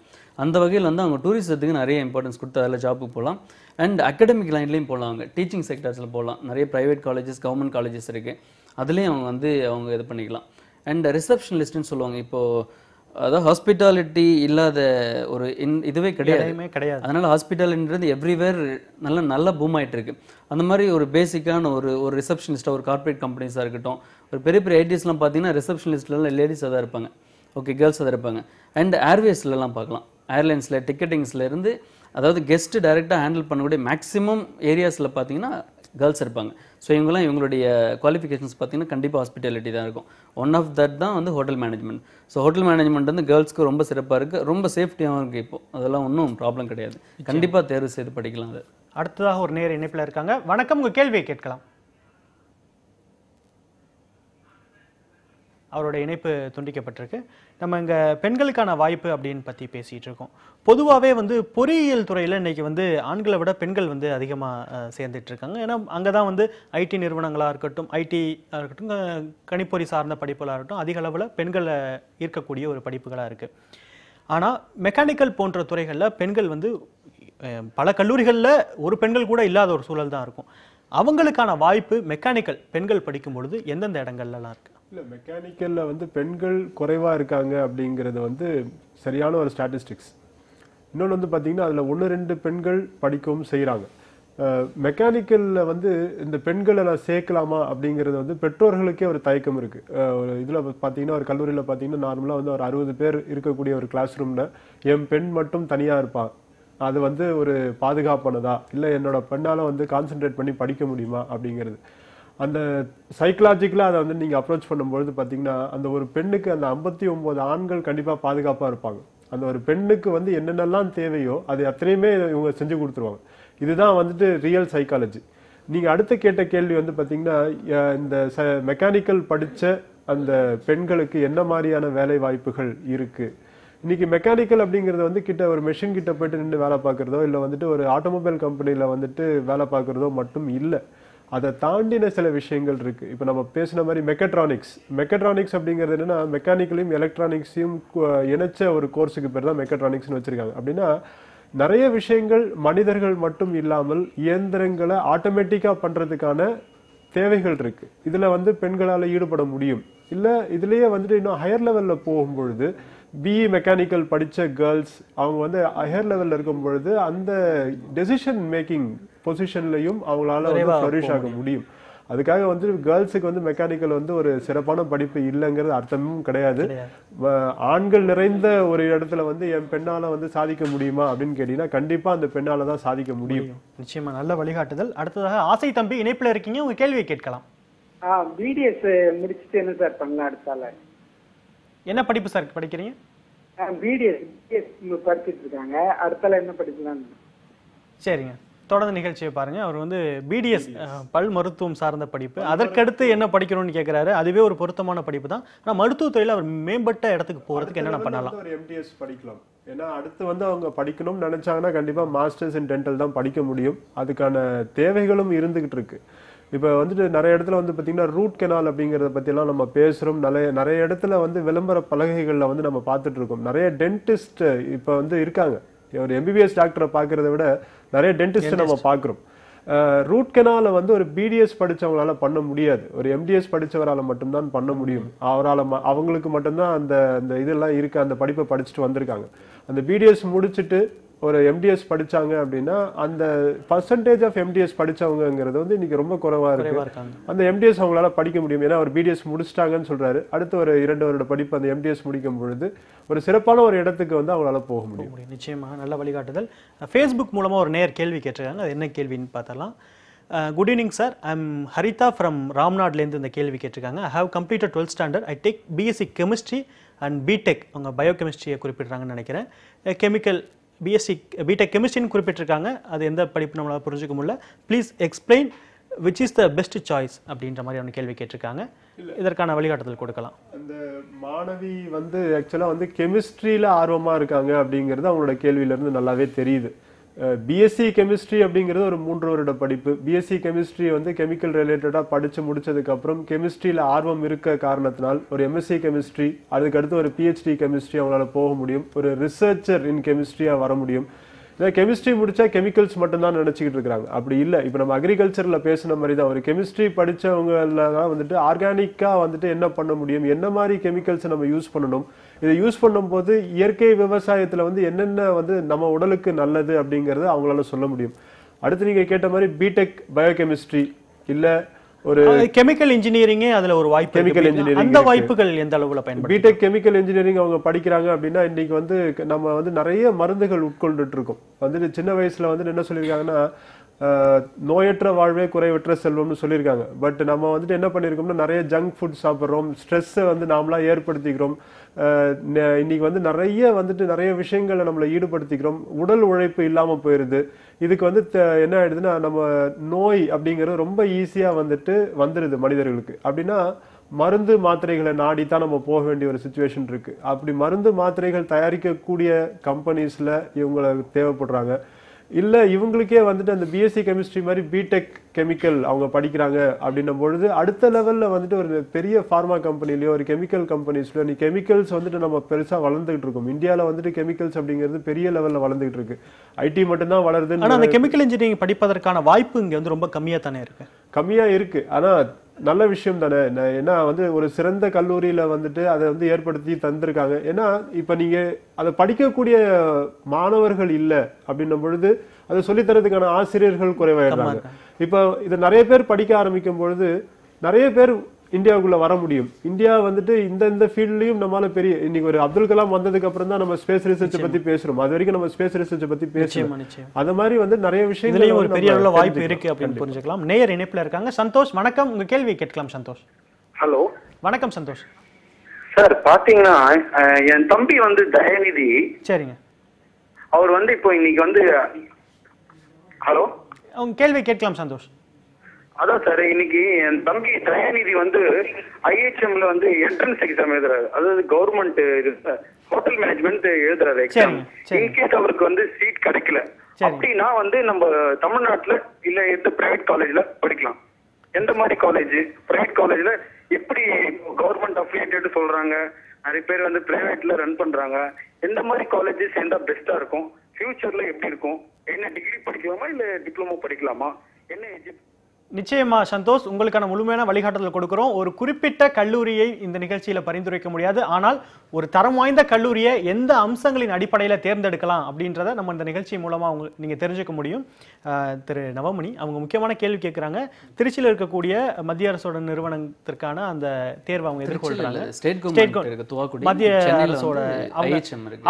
அந்த வகையில் வந்து அவங்க டூரிசத்துக்கு நிறைய இம்பார்ட்டன்ஸ் கொடுத்து அதில் ஜாப்புக்கு போகலாம் அண்ட் அகடமிக் லைன்லேயும் போகலாம் அவங்க டீச்சிங் செக்டர்ஸில் போகலாம் நிறைய ப்ரைவேட் காலேஜஸ் கவர்மெண்ட் காலேஜஸ் இருக்குது அதுலேயும் அவங்க வந்து அவங்க இது பண்ணிக்கலாம் அண்ட் ரிசப்ஷனிஸ்ட்டுன்னு சொல்லுவாங்க இப்போது அதாவது ஹாஸ்பிட்டாலிட்டி இல்லாத ஒரு இன் இதுவே கிடையாது கிடையாது அதனால் ஹாஸ்பிட்டாலிட்டது எவ்ரிவேர் நல்ல நல்ல பூம் ஆகிட்டுருக்கு அந்த மாதிரி ஒரு பேசிக்கான ஒரு ஒரு ரிசப்ஷனிஸ்ட்டாக ஒரு கார்ப்பரேட் கம்பெனிஸாக இருக்கட்டும் ஒரு பெரிய பெரிய ஐடிஸ்லாம் பார்த்தீங்கன்னா ரிசப்ஷனிஸ்ட்லாம் லேடிஸாக தான் இருப்பாங்க ஓகே கேர்ள்ஸாக தான் இருப்பாங்க அண்ட் ஏர்வேஸ்லலாம் பார்க்கலாம் ஏர்லைன்ஸில் டிக்கெட்டிங்ஸ்லேருந்து அதாவது கெஸ்ட்டு டைரெக்டாக ஹேண்டில் பண்ணக்கூடிய மேக்ஸிமம் ஏரியாஸில் பார்த்தீங்கன்னா கேர்ள்ஸ் இருப்பாங்க ஸோ இவங்கெல்லாம் இவங்களுடைய குவாலிஃபிகேஷன்ஸ் பார்த்திங்கன்னா கண்டிப்பாக ஹாஸ்பிட்டாலிட்டி தான் இருக்கும் ஒன் ஆஃப் தட் தான் வந்து hotel management so hotel management வந்து கேர்ள்ஸ்க்கு ரொம்ப சிறப்பாக இருக்குது ரொம்ப சேஃப்டியாகவும் இருக்குது இப்போது அதெல்லாம் ஒன்றும் ப்ராப்ளம் கிடையாது கண்டிப்பாக தேர்வு செய்து படிக்கலாம் அது அடுத்ததாக ஒரு நேர இணைப்பில் இருக்காங்க வணக்கம் உங்கள் கேள்வியை கேட்கலாம் அவரோட இணைப்பு துண்டிக்கப்பட்டிருக்கு நம்ம இங்கே பெண்களுக்கான வாய்ப்பு அப்படின்னு பற்றி பேசிகிட்டு இருக்கோம் பொதுவாகவே வந்து பொறியியல் துறையில் இன்றைக்கி வந்து ஆண்களை விட பெண்கள் வந்து அதிகமாக சேர்ந்துட்டு இருக்காங்க ஏன்னா அங்கே தான் வந்து ஐடி நிறுவனங்களாக இருக்கட்டும் ஐடி இருக்கட்டும் கணிப்பொறி சார்ந்த படிப்புகளாக இருக்கட்டும் அதிக அளவில் பெண்களை ஈர்க்கக்கூடிய ஒரு படிப்புகளாக இருக்குது ஆனால் மெக்கானிக்கல் போன்ற துறைகளில் பெண்கள் வந்து பல கல்லூரிகளில் ஒரு பெண்கள் கூட இல்லாத ஒரு சூழல் தான் இருக்கும் அவங்களுக்கான வாய்ப்பு மெக்கானிக்கல் பெண்கள் படிக்கும் பொழுது எந்தெந்த இடங்கள்லாம் இருக்குது இல்லை மெக்கானிக்கலில் வந்து பெண்கள் குறைவாக இருக்காங்க அப்படிங்கிறது வந்து சரியான ஒரு ஸ்டாட்டிஸ்டிக்ஸ் இன்னொன்று வந்து பார்த்தீங்கன்னா அதில் ஒன்று ரெண்டு பெண்கள் படிக்கவும் செய்கிறாங்க மெக்கானிக்கலில் வந்து இந்த பெண்களை நான் சேர்க்கலாமா அப்படிங்கிறது வந்து பெற்றோர்களுக்கே ஒரு தயக்கம் இருக்குது ஒரு இதில் பார்த்தீங்கன்னா ஒரு கல்லூரியில் பார்த்தீங்கன்னா நார்மலாக வந்து ஒரு அறுபது பேர் இருக்கக்கூடிய ஒரு கிளாஸ் ரூமில் என் பெண் மட்டும் தனியாக இருப்பான் அது வந்து ஒரு பாதுகாப்பானதா இல்லை என்னோட பெண்ணால் வந்து கான்சென்ட்ரேட் பண்ணி படிக்க முடியுமா அப்படிங்கிறது அந்த சைக்கலாஜிக்கலாக அதை வந்து நீங்கள் அப்ரோச் பண்ணும்பொழுது பார்த்தீங்கன்னா அந்த ஒரு பெண்ணுக்கு அந்த ஐம்பத்தி ஒம்பது ஆண்கள் கண்டிப்பாக பாதுகாப்பாக இருப்பாங்க அந்த ஒரு பெண்ணுக்கு வந்து என்னென்னலாம் தேவையோ அது அத்தனையுமே இவங்க செஞ்சு கொடுத்துருவாங்க இதுதான் வந்துட்டு ரியல் சைக்காலஜி நீங்கள் அடுத்து கேட்ட கேள்வி வந்து பார்த்தீங்கன்னா இந்த ச மெக்கானிக்கல் படித்த அந்த பெண்களுக்கு என்ன மாதிரியான வேலை வாய்ப்புகள் இருக்குது இன்னைக்கு மெக்கானிக்கல் அப்படிங்கிறது வந்து கிட்ட ஒரு மிஷின் கிட்ட போயிட்டு நின்று வேலை பார்க்குறதோ இல்லை வந்துட்டு ஒரு ஆட்டோமொபைல் கம்பெனியில் வந்துட்டு வேலை பார்க்குறதோ மட்டும் இல்லை அதை தாண்டின சில விஷயங்கள் இருக்குது இப்போ நம்ம பேசின மாதிரி மெக்கட்ரானிக்ஸ் மெக்கட்ரானிக்ஸ் அப்படிங்கிறது என்னென்னா மெக்கானிக்கலையும் எலக்ட்ரானிக்ஸையும் இணைச்ச ஒரு கோர்ஸுக்கு பேர் தான் மெக்கட்ரானிக்ஸ்னு வச்சுருக்காங்க அப்படின்னா நிறைய விஷயங்கள் மனிதர்கள் மட்டும் இல்லாமல் இயந்திரங்களை ஆட்டோமேட்டிக்காக பண்ணுறதுக்கான தேவைகள் இருக்குது இதில் வந்து பெண்களால் ஈடுபட முடியும் இல்லை இதுலேயே வந்துட்டு இன்னும் ஹையர் லெவலில் போகும்பொழுது பிஇ மெக்கானிக்கல் படித்த கேர்ள்ஸ் அவங்க வந்து ஹையர் லெவலில் இருக்கும் பொழுது அந்த டெசிஷன் மேக்கிங் பொசிஷன்லையும் அவங்களால வந்து ஃப்ளரிஷ் ஆக முடியும் அதுக்காக வந்து கேர்ள்ஸுக்கு வந்து மெக்கானிக்கல் வந்து ஒரு சிறப்பான படிப்பு இல்லைங்கிறது அர்த்தமும் கிடையாது ஆண்கள் நிறைந்த ஒரு இடத்துல வந்து என் பெண்ணால் வந்து சாதிக்க முடியுமா அப்படின்னு கேட்டிங்கன்னா கண்டிப்பாக அந்த பெண்ணால் தான் சாதிக்க முடியும் நிச்சயமாக நல்ல வழிகாட்டுதல் அடுத்ததாக ஆசை தம்பி இணைப்பில் இருக்கீங்க உங்கள் கேள்வியை கேட்கலாம் பிடிஎஸ் முடிச்சுட்டு என்ன சார் பண்ணலாம் அடுத்தால என்ன படிப்பு சார் படிக்கிறீங்க பிடிஎஸ் பிடிஎஸ் படிச்சுட்டு இருக்காங்க அடுத்தால என்ன படிக்கலாம் சரிங்க தொடர்ந்து நிகழ்ச்சியை பாருங்க அவர் வந்து பிடிஎஸ் பல் மருத்துவம் சார்ந்த படிப்பு அதற்கடுத்து என்ன படிக்கணும்னு கேட்குறாரு அதுவே ஒரு பொருத்தமான படிப்பு தான் ஆனால் மருத்துவத்துறையில் அவர் மேம்பட்ட இடத்துக்கு போகிறதுக்கு என்னென்ன பண்ணலாம் ஒரு எம்டிஎஸ் படிக்கலாம் ஏன்னா அடுத்து வந்து அவங்க படிக்கணும்னு நினச்சாங்கன்னா கண்டிப்பாக மாஸ்டர்ஸ் இன் டென்டல் தான் படிக்க முடியும் அதுக்கான தேவைகளும் இருந்துகிட்டு இருக்கு இப்போ வந்துட்டு நிறைய இடத்துல வந்து பார்த்திங்கன்னா ரூட் கெனால் அப்படிங்கிறத பற்றிலாம் நம்ம பேசுகிறோம் நிறைய நிறைய இடத்துல வந்து விளம்பர பலகைகளில் வந்து நம்ம பார்த்துட்ருக்கோம் நிறைய டென்டிஸ்ட் இப்போ வந்து இருக்காங்க ஒரு எம்பிபிஎஸ் டாக்டரை பார்க்குறத விட நிறைய டென்டிஸ்ட் நம்ம பார்க்குறோம் ரூட் கெனால வந்து ஒரு பிடிஎஸ் படித்தவங்களால பண்ண முடியாது ஒரு எம்டிஎஸ் படித்தவரால் மட்டும்தான் பண்ண முடியும் அவரால் அவங்களுக்கு மட்டும்தான் அந்த அந்த இதெல்லாம் இருக்குது அந்த படிப்பை படிச்சுட்டு வந்திருக்காங்க அந்த பிடிஎஸ் முடிச்சுட்டு ஒரு எம்டிஎஸ் படித்தாங்க அப்படின்னா அந்த பர்சன்டேஜ் ஆஃப் எம்டிஎஸ் படித்தவங்கிறது வந்து இன்றைக்கி ரொம்ப குறைவாக இருக்கு அந்த எம்டிஎஸ் அவங்களால படிக்க முடியும் ஏன்னா அவர் பிடிஎஸ் முடிச்சிட்டாங்கன்னு சொல்கிறாரு அடுத்து ஒரு இரண்டு வருட படிப்பு அந்த எம்டிஎஸ் முடிக்கும் பொழுது ஒரு சிறப்பான ஒரு இடத்துக்கு வந்து அவங்களால போக முடியும் நிச்சயமாக நல்ல வழிகாட்டுதல் ஃபேஸ்புக் மூலமாக ஒரு நேர் கேள்வி கேட்டிருக்காங்க அது என்ன கேள்வின்னு பார்த்தலாம் good evening sir I am Haritha from ராம்நாட்லேருந்து இந்த கேள்வி கேட்டிருக்காங்க I have completed twelfth standard I take BSc chemistry and BTech அவங்க பயோ கெமிஸ்ட்ரியை குறிப்பிட்றாங்கன்னு நினைக்கிறேன் கெமிக்கல் பிஎஸ்சி பிடெக் கெமிஸ்ட்ரின்னு குறிப்பிட்டிருக்காங்க அது எந்த படிப்பு நம்மளால் புரிஞ்சுக்க முடியல please explain which is the best choice அப்படின்ற மாதிரி மாதிரியான கேள்வி கேட்டிருக்காங்க இதற்கான வழிகாட்டுதல் கொடுக்கலாம் அந்த மாணவி வந்து ஆக்சுவலாக வந்து கெமிஸ்ட்ரியில் ஆர்வமாக இருக்காங்க அப்படிங்கிறது அவங்களோட கேள்வியிலேருந்து நல்லாவே தெரியுது பிஎஸ்சி கெமிஸ்ட்ரி அப்படிங்கிறது ஒரு மூன்று வருட படிப்பு பிஎஸ்சி கெமிஸ்ட்ரி வந்து கெமிக்கல் ரிலேட்டடாக படித்து முடிச்சதுக்கப்புறம் கெமிஸ்ட்ரியில் ஆர்வம் இருக்க காரணத்தினால் ஒரு எம்எஸ்சி கெமிஸ்ட்ரி அதுக்கடுத்து ஒரு பிஹெச்டி கெமிஸ்ட்ரி அவங்களால் போக முடியும் ஒரு ரிசர்ச்சர் இன் கெமிஸ்ட்ரியாக வர முடியும் இதை கெமிஸ்ட்ரி முடிச்சா கெமிக்கல்ஸ் மட்டும்தான் நினச்சிக்கிட்டு இருக்கிறாங்க அப்படி இல்லை இப்போ நம்ம அக்ரிகல்ச்சரில் பேசின மாதிரி தான் ஒரு கெமிஸ்ட்ரி படித்தவங்கள வந்துட்டு ஆர்கானிக்காக வந்துட்டு என்ன பண்ண முடியும் என்ன மாதிரி கெமிக்கல்ஸை நம்ம யூஸ் பண்ணணும் இதை யூஸ் பண்ணும்போது இயற்கை விவசாயத்தில் வந்து என்னென்ன வந்து நம்ம உடலுக்கு நல்லது அப்படிங்கிறது அவங்களால சொல்ல முடியும் அடுத்து நீங்கள் கேட்ட மாதிரி பிடெக் பயோகெமிஸ்ட்ரி இல்லை ஒரு கெமிக்கல் இன்ஜினியரிங்கே அதுல ஒரு வாய்ப்பு கெமிக்கல் இன்ஜினியரிங் அந்த வாய்ப்புகள் எந்த அளவுல பயன்படுது பிடெக் கெமிக்கல் இன்ஜினியரிங் அவங்க படிக்கிறாங்க அப்படின்னா இன்னைக்கு வந்து நம்ம வந்து நிறைய மருந்துகள் உட்கொண்டுட்டு இருக்கோம் வந்து சின்ன வயசுல வந்து என்ன சொல்லியிருக்காங்கன்னா நோயற்ற வாழ்வே குறைவற்ற செல்வம்னு சொல்லியிருக்காங்க பட் நம்ம வந்துட்டு என்ன பண்ணியிருக்கோம்னா நிறைய ஜங்க் ஃபுட் சாப்பிட்றோம் ஸ்ட்ரெஸ்ஸை வந்து நாமளாக ஏற்படுத்திக்கிறோம் இன்னைக்கு வந்து நிறைய வந்துட்டு நிறைய விஷயங்களை நம்மளை ஈடுபடுத்திக்கிறோம் உடல் உழைப்பு இல்லாமல் போயிடுது இதுக்கு வந்து என்ன ஆயிடுதுன்னா நம்ம நோய் அப்படிங்கிறது ரொம்ப ஈஸியாக வந்துட்டு வந்துடுது மனிதர்களுக்கு அப்படின்னா மருந்து மாத்திரைகளை நாடி தான் நம்ம போக வேண்டிய ஒரு சுச்சுவேஷன் இருக்குது அப்படி மருந்து மாத்திரைகள் தயாரிக்கக்கூடிய கம்பெனிஸில் இவங்களை தேவைப்படுறாங்க இல்லை இவங்களுக்கே வந்துட்டு அந்த பிஎஸ்சி கெமிஸ்ட்ரி மாதிரி பிடெக் கெமிக்கல் அவங்க படிக்கிறாங்க அப்படின்னும் பொழுது அடுத்த லெவலில் வந்துட்டு ஒரு பெரிய ஃபார்மா கம்பெனிலையோ ஒரு கெமிக்கல் கம்பெனிஸ்லையோ நீ கெமிக்கல்ஸ் வந்துட்டு நம்ம பெருசாக வளர்ந்துகிட்டு இருக்கோம் இந்தியாவில் வந்துட்டு கெமிக்கல்ஸ் அப்படிங்கிறது பெரிய லெவலில் வளர்ந்துகிட்டு இருக்கு ஐடி மட்டும்தான் வளருது ஆனால் அந்த கெமிக்கல் இன்ஜினியரிங் படிப்பதற்கான வாய்ப்பு இங்கே வந்து ரொம்ப கம்மியாக தானே இருக்கு கம்மியாக இருக்கு ஆனால் நல்ல விஷயம் தானே ஏன்னா வந்து ஒரு சிறந்த கல்லூரியில் வந்துட்டு அதை வந்து ஏற்படுத்தி தந்திருக்காங்க ஏன்னா இப்போ நீங்கள் அதை படிக்கக்கூடிய மாணவர்கள் இல்லை அப்படின்னும் பொழுது அதை சொல்லித்தரதுக்கான ஆசிரியர்கள் குறைவாயிடுறாங்க இப்போ இது நிறைய பேர் படிக்க ஆரம்பிக்கும் பொழுது நிறைய பேர் இந்தியாவுக்குள்ள வர முடியும் இந்தியா வந்துட்டு இந்த இந்த ஃபீல்ட்லயும் நம்மளால பெரிய இன்னைக்கு ஒரு அப்துல் கலாம் வந்ததுக்கு அப்புறம் தான் நம்ம ஸ்பேஸ் ரிசர்ச் பத்தி பேசுறோம் அது வரைக்கும் நம்ம ஸ்பேஸ் ரிசர்ச் பத்தி பேசுறோம் அந்த மாதிரி வந்து நிறைய விஷயங்கள் ஒரு பெரிய அளவுல வாய்ப்பு இருக்கு அப்படின்னு புரிஞ்சுக்கலாம் நேயர் இணைப்புல இருக்காங்க சந்தோஷ் வணக்கம் உங்க கேள்வியை கேட்கலாம் சந்தோஷ் ஹலோ வணக்கம் சந்தோஷ் சார் பாத்தீங்கன்னா என் தம்பி வந்து தயநிதி சரிங்க அவர் வந்து இப்போ இன்னைக்கு வந்து ஹலோ உங்க கேள்வி கேட்கலாம் சந்தோஷ் அதான் சார் இன்னைக்கு என் தம்பி தயாநிதி வந்து ஐஹெச்எம்ல வந்து என்ட்ரன்ஸ் எக்ஸாம் எழுதுறாரு அதாவது கவர்மெண்ட் இது ஹோட்டல் மேனேஜ்மெண்ட் எழுதுறாரு எக்ஸாம் இன்கேஸ் அவருக்கு வந்து சீட் கிடைக்கல அப்படின்னா வந்து நம்ம தமிழ்நாட்டுல இல்ல எந்த பிரைவேட் காலேஜ்ல படிக்கலாம் எந்த மாதிரி காலேஜ் பிரைவேட் காலேஜ்ல எப்படி கவர்மெண்ட் அஃபிலியேட்டட் சொல்றாங்க நிறைய பேர் வந்து பிரைவேட்ல ரன் பண்றாங்க எந்த மாதிரி காலேஜ் சேர்ந்தா பெஸ்டா இருக்கும் ஃபியூச்சர்ல எப்படி இருக்கும் என்ன டிகிரி படிக்கலாமா இல்ல டிப்ளமோ படிக்கலாமா என்ன நிச்சயமா சந்தோஷ் உங்களுக்கான முழுமையான வழிகாட்டுதல் கொடுக்குறோம் ஒரு குறிப்பிட்ட கல்லூரியை இந்த நிகழ்ச்சியில் பரிந்துரைக்க முடியாது ஆனால் ஒரு தரம் வாய்ந்த கல்லூரியை எந்த அம்சங்களின் அடிப்படையில் தேர்ந்தெடுக்கலாம் அப்படின்றத நம்ம இந்த நிகழ்ச்சி மூலமா அவங்க நீங்க தெரிஞ்சுக்க முடியும் திரு நவமணி அவங்க முக்கியமான கேள்வி கேட்குறாங்க திருச்சியில் இருக்கக்கூடிய மத்திய அரசோட நிறுவனத்திற்கான அந்த தேர்வை அவங்க எதிர்கொள்கிறாங்க மத்திய அரசோட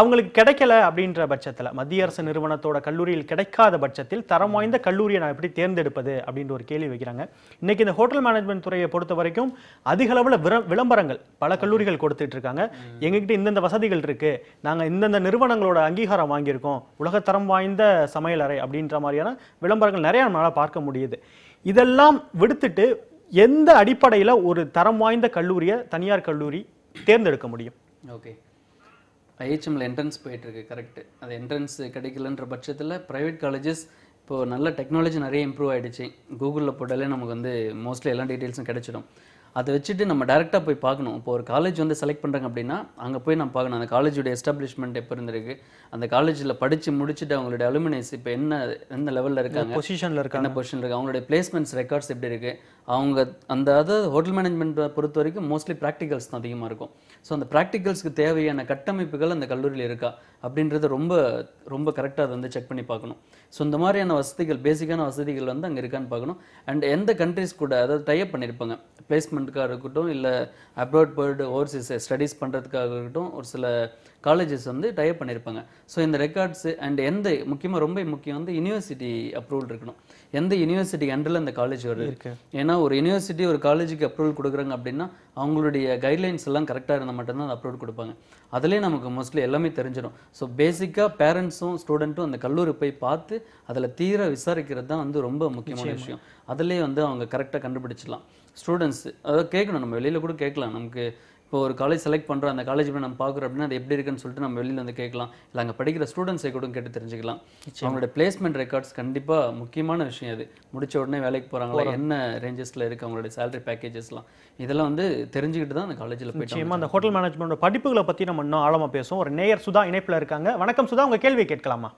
அவங்களுக்கு கிடைக்கல அப்படின்ற பட்சத்தில் மத்திய அரசு நிறுவனத்தோட கல்லூரியில் கிடைக்காத பட்சத்தில் தரம் வாய்ந்த கல்லூரியை நான் எப்படி தேர்ந்தெடுப்பது அப்படின்ற ஒரு கேள்வி வைக்கிறாங்க இன்னைக்கு இந்த ஹோட்டல் மேனேஜ்மெண்ட் துறையை பொறுத்த வரைக்கும் அதிக அளவில் விளம்பரங்கள் பல கல்லூரிகள் கொடுத்துட்டு இருக்காங்க எங்ககிட்ட இந்தந்த வசதிகள் இருக்கு நாங்கள் இந்தந்த நிறுவனங்களோட அங்கீகாரம் வாங்கியிருக்கோம் உலகத்தரம் வாய்ந்த சமையலறை அப்படின்ற மாதிரியான விளம்பரங்கள் நிறையா நம்மளால் பார்க்க முடியுது இதெல்லாம் விடுத்துட்டு எந்த அடிப்படையில் ஒரு தரம் வாய்ந்த கல்லூரியை தனியார் கல்லூரி தேர்ந்தெடுக்க முடியும் ஓகே ஐஹெச்எம்ல என்ட்ரன்ஸ் இருக்கு கரெக்ட் அது என்ட்ரன்ஸ் கிடைக்கலன்ற பட்சத்தில் ப்ரைவேட் காலேஜஸ் இப்போது நல்ல டெக்னாலஜி நிறைய இம்ப்ரூவ் ஆகிடுச்சு கூகுளில் போட்டாலே நமக்கு வந்து மோஸ்ட்லி எல்லா டீட்டெயில்ஸும் கிடச்சிடும் அதை வச்சுட்டு நம்ம டேரெக்டாக போய் பார்க்கணும் இப்போ ஒரு காலேஜ் வந்து செலக்ட் பண்ணுறாங்க அப்படின்னா அங்கே போய் நான் பார்க்கணும் அந்த காலேஜுடைய எஸ்டாப்ளிஷ்மெண்ட் எப்போ இருந்திருக்கு அந்த காலேஜில் படித்து முடிச்சுட்டு அவங்களுடைய அலுமினைஸ் இப்போ என்ன எந்த லெவலில் இருக்காங்க பொசிஷனில் இருக்காங்க என்ன பொசிஷனில் இருக்குது அவங்களுடைய பிளேஸ்மெண்ட்ஸ் ரெக்கார்ட்ஸ் எப்படி இருக்குது அவங்க அந்த அதாவது ஹோட்டல் மேனேஜ்மெண்ட் பொறுத்த வரைக்கும் மோஸ்ட்லி ப்ராக்டிகல்ஸ் தான் அதிகமாக இருக்கும் ஸோ அந்த ப்ராக்டிக்கல்ஸ்க்கு தேவையான கட்டமைப்புகள் அந்த கல்லூரியில் இருக்கா அப்படின்றத ரொம்ப ரொம்ப கரெக்டாக அதை வந்து செக் பண்ணி பார்க்கணும் ஸோ இந்த மாதிரியான வசதிகள் பேசிக்கான வசதிகள் வந்து அங்கே இருக்கான்னு பார்க்கணும் அண்ட் எந்த கண்ட்ரிஸ் கூட அதாவது டைப் பண்ணியிருப்பாங்க பிளேஸ்மெண்ட்டுக்காக இருக்கட்டும் இல்லை அப்ராட் போய்டு ஓவர்சீஸ் ஸ்டடீஸ் பண்ணுறதுக்காக இருக்கட்டும் ஒரு சில காலேஜஸ் வந்து டைப் பண்ணியிருப்பாங்க ஸோ இந்த ரெக்கார்ட்ஸு அண்ட் எந்த முக்கியமாக ரொம்ப முக்கியம் வந்து யூனிவர்சிட்டி அப்ரூவல் இருக்கணும் எந்த யூனிவர்சிட்டி அண்டரில் இந்த காலேஜ் வருது ஏன்னா ஒரு யூனிவர்சிட்டி ஒரு காலேஜுக்கு அப்ரூவல் கொடுக்குறாங்க அப்படின்னா அவங்களுடைய கைட்லைன்ஸ் எல்லாம் கரெக்டாக இருந்தால் மட்டும்தான் அந்த அப்ரூவல் கொடுப்பாங்க அதிலே நமக்கு மோஸ்ட்லி எல்லாமே தெரிஞ்சிடும் ஸோ பேசிக்காக பேரண்ட்ஸும் ஸ்டூடெண்ட்டும் அந்த கல்லூரி போய் பார்த்து அதில் தீர விசாரிக்கிறது தான் வந்து ரொம்ப முக்கியமான விஷயம் அதிலே வந்து அவங்க கரெக்டாக கண்டுபிடிச்சிடலாம் ஸ்டூடெண்ட்ஸ் அதாவது கேட்கணும் நம்ம வெளியில் கூட கேட்கலாம் நமக்கு இப்போ ஒரு காலேஜ் செலக்ட் பண்ணுறோம் அந்த காலேஜ் நம்ம பார்க்குறோம் அப்படின்னா அது எப்படி இருக்குன்னு சொல்லிட்டு நம்ம வெளியில் வந்து கேட்கலாம் இல்லை அங்கே படிக்கிற ஸ்டூடெண்ட்ஸை கூட கேட்டு தெரிஞ்சுக்கலாம் அவங்களோட பிளேஸ்மெண்ட் ரெக்கார்ட்ஸ் கண்டிப்பாக முக்கியமான விஷயம் அது முடிச்ச உடனே வேலைக்கு போகிறாங்களா என்ன ரேஞ்சஸில் இருக்குது அவங்களோட சேலரி பேக்கேஜஸ்லாம் இதெல்லாம் வந்து தெரிஞ்சுக்கிட்டு தான் அந்த காலேஜில் போயிட்டு அந்த ஹோட்டல் மேனேஜ்மெண்ட் படிப்புகளை பற்றி நம்ம இன்னும் ஆழமாக பேசுவோம் ஒரு நேயர் சுதா இணைப்பில் இருக்காங்க வணக்கம் சுதா உங்கள் கேள்வி கேட்கலாமா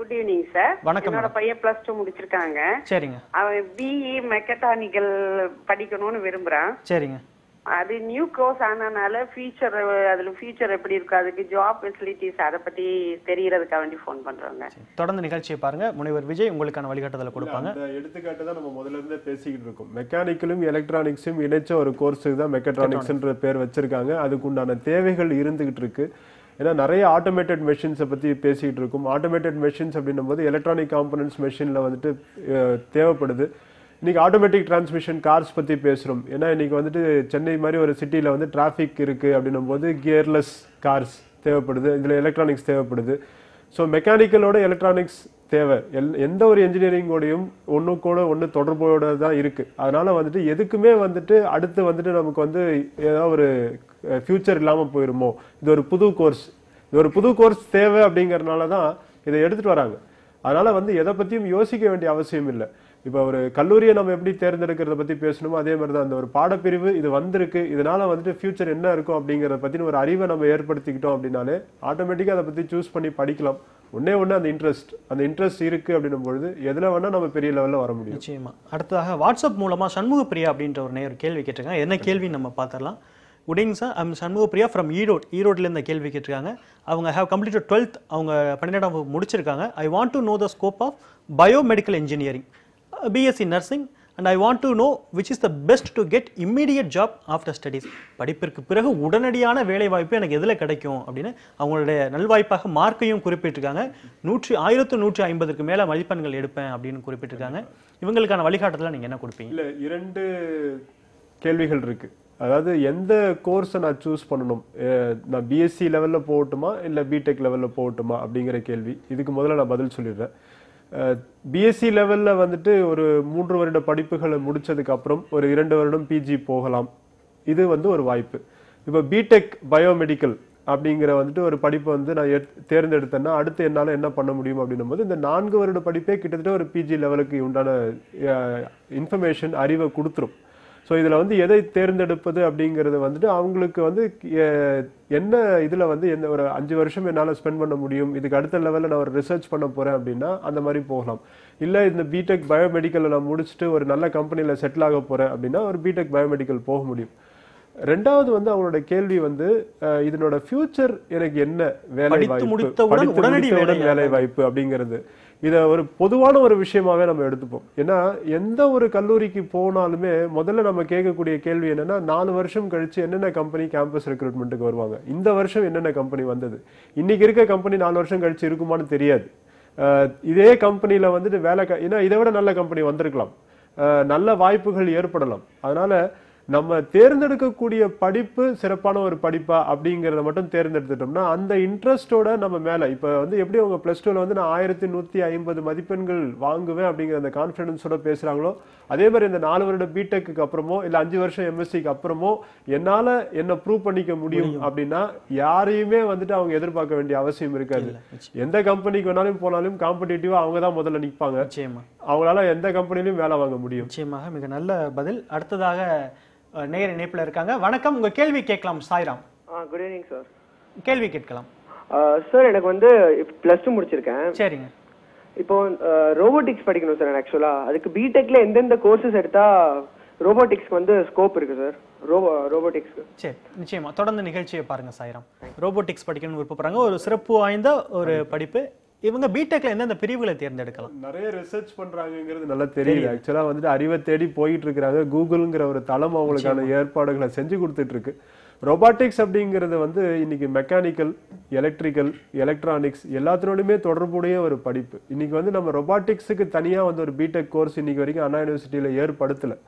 குட் ஈவினிங் சார் என்னோட பையன் பிளஸ் டூ முடிச்சிருக்காங்க சரிங்க அவன் பிஇ மெக்கட்டானிக்கல் e படிக்கணும்னு விரும்புறான் சரிங்க அது நியூ கோர்ஸ் ஆனனால ஃபியூச்சர் அதில் ஃபியூச்சர் எப்படி இருக்கு அதுக்கு ஜாப் ஃபெசிலிட்டிஸ் அதை பற்றி தெரியறதுக்காக வேண்டி ஃபோன் பண்ணுறாங்க தொடர்ந்து நிகழ்ச்சியை பாருங்க முனைவர் விஜய் உங்களுக்கான வழிகாட்டுதல கொடுப்பாங்க அந்த எடுத்துக்காட்டு தான் நம்ம முதல்ல இருந்தே பேசிக்கிட்டு இருக்கோம் மெக்கானிக்கலும் எலக்ட்ரானிக்ஸும் இணைச்ச ஒரு கோர்ஸுக்கு தான் மெக்கட்ரானிக்ஸ்ன்ற பேர் வச்சிருக்காங்க அதுக்கு உண்டான தேவைகள் இருந்துகிட்டு இருக்கு ஏன்னா நிறைய ஆட்டோமேட்டட் மெஷின்ஸை பற்றி பேசிகிட்டு இருக்கும் ஆட்டோமேட்டட் மெஷின்ஸ் அப்படின்னும் போது எலக்ட்ரானிக் காம்பனன்ஸ் மெஷினில் வந்துட்டு தேவைப்படுது இன்றைக்கி ஆட்டோமேட்டிக் டிரான்ஸ்மிஷன் கார்ஸ் பற்றி பேசுகிறோம் ஏன்னா இன்றைக்கி வந்துட்டு சென்னை மாதிரி ஒரு சிட்டியில் வந்து டிராஃபிக் இருக்குது அப்படின்னும் போது கியர்லெஸ் கார்ஸ் தேவைப்படுது இதில் எலக்ட்ரானிக்ஸ் தேவைப்படுது ஸோ மெக்கானிக்கலோட எலக்ட்ரானிக்ஸ் தேவை எல் எந்த ஒரு என்ஜினியரிங்கோடையும் கூட ஒன்று தொடர்போட தான் இருக்குது அதனால் வந்துட்டு எதுக்குமே வந்துட்டு அடுத்து வந்துட்டு நமக்கு வந்து ஏதாவது ஒரு ஃப்யூச்சர் இல்லாமல் போயிருமோ இது ஒரு புது கோர்ஸ் இது ஒரு புது கோர்ஸ் தேவை அப்படிங்கிறனால தான் இதை எடுத்துகிட்டு வராங்க அதனால் வந்து எதை பற்றியும் யோசிக்க வேண்டிய அவசியம் இல்லை இப்போ ஒரு கல்லூரியை நம்ம எப்படி தேர்ந்தெடுக்கிறத பற்றி பேசணுமோ அதே மாதிரி தான் அந்த ஒரு பாடப்பிரிவு இது வந்திருக்கு இதனால வந்துட்டு ஃபியூச்சர் என்ன இருக்கும் அப்படிங்கிறத பற்றின ஒரு அறிவை நம்ம ஏற்படுத்திக்கிட்டோம் அப்படின்னாலே ஆட்டோமேட்டிக்காக அதை பற்றி சூஸ் பண்ணி படிக்கலாம் ஒன்னே ஒன்று அந்த இன்ட்ரெஸ்ட் அந்த இன்ட்ரெஸ்ட் இருக்கு அப்படின்னும் பொழுது எதில் வேணால் நம்ம பெரிய லெவலில் வர முடியும் நிச்சயமா அடுத்ததாக வாட்ஸ்அப் மூலமாக சண்முக பிரியா அப்படின்ற ஒரு நேர் கேள்வி கேட்டிருக்காங்க என்ன கேள்வி நம்ம பார்த்துடலாம் குடிங் sir I'm Shanmuga Priya from Erode ஈரோட்லேருந்து கேள்வி கேட்டிருக்காங்க அவங்க ஹேவ் கம்ப்ளீட்டட் டுவெல்த் அவங்க பன்னெண்டாம் முடிச்சிருக்காங்க I want to know the scope of biomedical engineering BSc nursing and I want to know which is the best to get immediate job after studies படிப்பிற்கு பிறகு உடனடியான வேலை வாய்ப்பு எனக்கு எதில் கிடைக்கும் அப்படின்னு அவங்களுடைய நல்வாய்ப்பாக மார்க்கையும் குறிப்பிட்டிருக்காங்க நூற்றி ஆயிரத்து நூற்றி ஐம்பதுக்கு மேலே மதிப்பெண்கள் எடுப்பேன் அப்படின்னு குறிப்பிட்டிருக்காங்க இவங்களுக்கான வழிகாட்டத்தில் நீங்கள் என்ன கொடுப்பீங்க இல்லை இரண்டு கேள்விகள் இருக்குது அதாவது எந்த கோர்ஸை நான் சூஸ் பண்ணணும் நான் பிஎஸ்சி லெவலில் போகட்டுமா இல்லை பிடெக் லெவலில் போகட்டுமா அப்படிங்கிற கேள்வி இதுக்கு முதல்ல நான் பதில் சொல்லிடுறேன் பிஎஸ்சி லெவலில் வந்துட்டு ஒரு மூன்று வருட படிப்புகளை முடித்ததுக்கு அப்புறம் ஒரு இரண்டு வருடம் பிஜி போகலாம் இது வந்து ஒரு வாய்ப்பு இப்போ பிடெக் பயோமெடிக்கல் அப்படிங்கிற வந்துட்டு ஒரு படிப்பை வந்து நான் தேர்ந்தெடுத்தேன்னா அடுத்து என்னால் என்ன பண்ண முடியும் அப்படின்னும் போது இந்த நான்கு வருட படிப்பே கிட்டத்தட்ட ஒரு பிஜி லெவலுக்கு உண்டான இன்ஃபர்மேஷன் அறிவை கொடுத்துரும் ஸோ இதில் வந்து எதை தேர்ந்தெடுப்பது அப்படிங்கிறது வந்துட்டு அவங்களுக்கு வந்து என்ன இதில் வந்து எந்த ஒரு அஞ்சு வருஷம் என்னால் ஸ்பெண்ட் பண்ண முடியும் இதுக்கு அடுத்த லெவலில் நான் ஒரு ரிசர்ச் பண்ண போகிறேன் அப்படின்னா அந்த மாதிரி போகலாம் இல்லை இந்த பிடெக் பயோமெடிக்கலில் நான் முடிச்சுட்டு ஒரு நல்ல கம்பெனியில் செட்டில் ஆக போகிறேன் அப்படின்னா ஒரு பிடெக் பயோமெடிக்கல் போக முடியும் ரெண்டாவது வந்து அவங்களோட கேள்வி வந்து இதனோட ஃபியூச்சர் எனக்கு என்ன வேலை வாய்ப்பு வேலை வாய்ப்பு அப்படிங்கிறது இதை ஒரு பொதுவான ஒரு விஷயமாவே நம்ம எடுத்துப்போம் ஏன்னா எந்த ஒரு கல்லூரிக்கு போனாலுமே முதல்ல நம்ம கேட்கக்கூடிய கேள்வி என்னன்னா நாலு வருஷம் கழிச்சு என்னென்ன கம்பெனி கேம்பஸ் ரெக்ரூட்மெண்ட்டுக்கு வருவாங்க இந்த வருஷம் என்னென்ன கம்பெனி வந்தது இன்னைக்கு இருக்க கம்பெனி நாலு வருஷம் கழிச்சு இருக்குமான்னு தெரியாது இதே கம்பெனியில் வந்துட்டு வேலை ஏன்னா இதை விட நல்ல கம்பெனி வந்திருக்கலாம் நல்ல வாய்ப்புகள் ஏற்படலாம் அதனால நம்ம தேர்ந்தெடுக்கக்கூடிய படிப்பு சிறப்பான ஒரு படிப்பா அப்படிங்கிறத மட்டும் தேர்ந்தெடுத்துட்டோம்னா அந்த இன்ட்ரெஸ்டோட நம்ம மேலே இப்போ வந்து எப்படி அவங்க ப்ளஸ் டூவில் வந்து நான் ஆயிரத்தி நூற்றி ஐம்பது மதிப்பெண்கள் வாங்குவேன் அப்படிங்கிற அந்த கான்ஃபிடென்ஸோட பேசுகிறாங்களோ அதே மாதிரி இந்த நாலு வருட பிடெக்கு அப்புறமோ இல்லை அஞ்சு வருஷம் எம்எஸ்சிக்கு அப்புறமோ என்னால் என்ன ப்ரூவ் பண்ணிக்க முடியும் அப்படின்னா யாரையுமே வந்துட்டு அவங்க எதிர்பார்க்க வேண்டிய அவசியம் இருக்காது எந்த கம்பெனிக்கு வேணாலும் போனாலும் காம்படிட்டிவாக அவங்க தான் முதல்ல நிற்பாங்க அவங்களால எந்த கம்பெனிலையும் வேலை வாங்க முடியும் நிச்சயமாக மிக நல்ல பதில் அடுத்ததாக நேர் இணைப்பில் இருக்காங்க வணக்கம் உங்கள் கேள்வி கேட்கலாம் சாய்ராம் குட் ஈவினிங் சார் கேள்வி கேட்கலாம் சார் எனக்கு வந்து ப்ளஸ் டூ முடிச்சிருக்கேன் சரிங்க இப்போ ரோபோட்டிக்ஸ் படிக்கணும் சார் எனக்கு ஆக்சுவலாக அதுக்கு பிடெக்ல எந்தெந்த கோர்சஸ் எடுத்தால் ரோபோட்டிக்ஸ்க்கு வந்து ஸ்கோப் இருக்கு சார் ரோபோ சரி நிச்சயமா தொடர்ந்து நிகழ்ச்சியை பாருங்க சாயிரம் ரோபோட்டிக்ஸ் படிக்கணும்னு விருப்பப்படுறாங்க ஒரு சிறப்பு வாய்ந்த ஒரு படிப்பு இவங்க பிடெக்ல எந்தெந்த பிரிவுகளை தேர்ந்தெடுக்கலாம் நிறைய ரிசர்ச் பண்றாங்கிறது நல்லா தெரியுது ஆக்சுவலா வந்துட்டு அறிவை தேடி போயிட்டு இருக்கிறாங்க கூகுளுங்கிற ஒரு தளம் அவங்களுக்கான ஏற்பாடுகளை செஞ்சு கொடுத்துட்டு இருக்கு ரொபாட்டிக்ஸ் அப்படிங்கிறது வந்து இன்னைக்கு மெக்கானிக்கல் எலக்ட்ரிக்கல் எலக்ட்ரானிக்ஸ் எல்லாத்தினோடுமே தொடர்புடைய ஒரு படிப்பு இன்னைக்கு வந்து நம்ம ரொபாட்டிக்ஸுக்கு தனியாக வந்து ஒரு பிடெக் கோர்ஸ் இன்னைக்கு வரைக்கும் அண்ணா யூனிவர்சிட்டியில் ஏற்படுத்தலை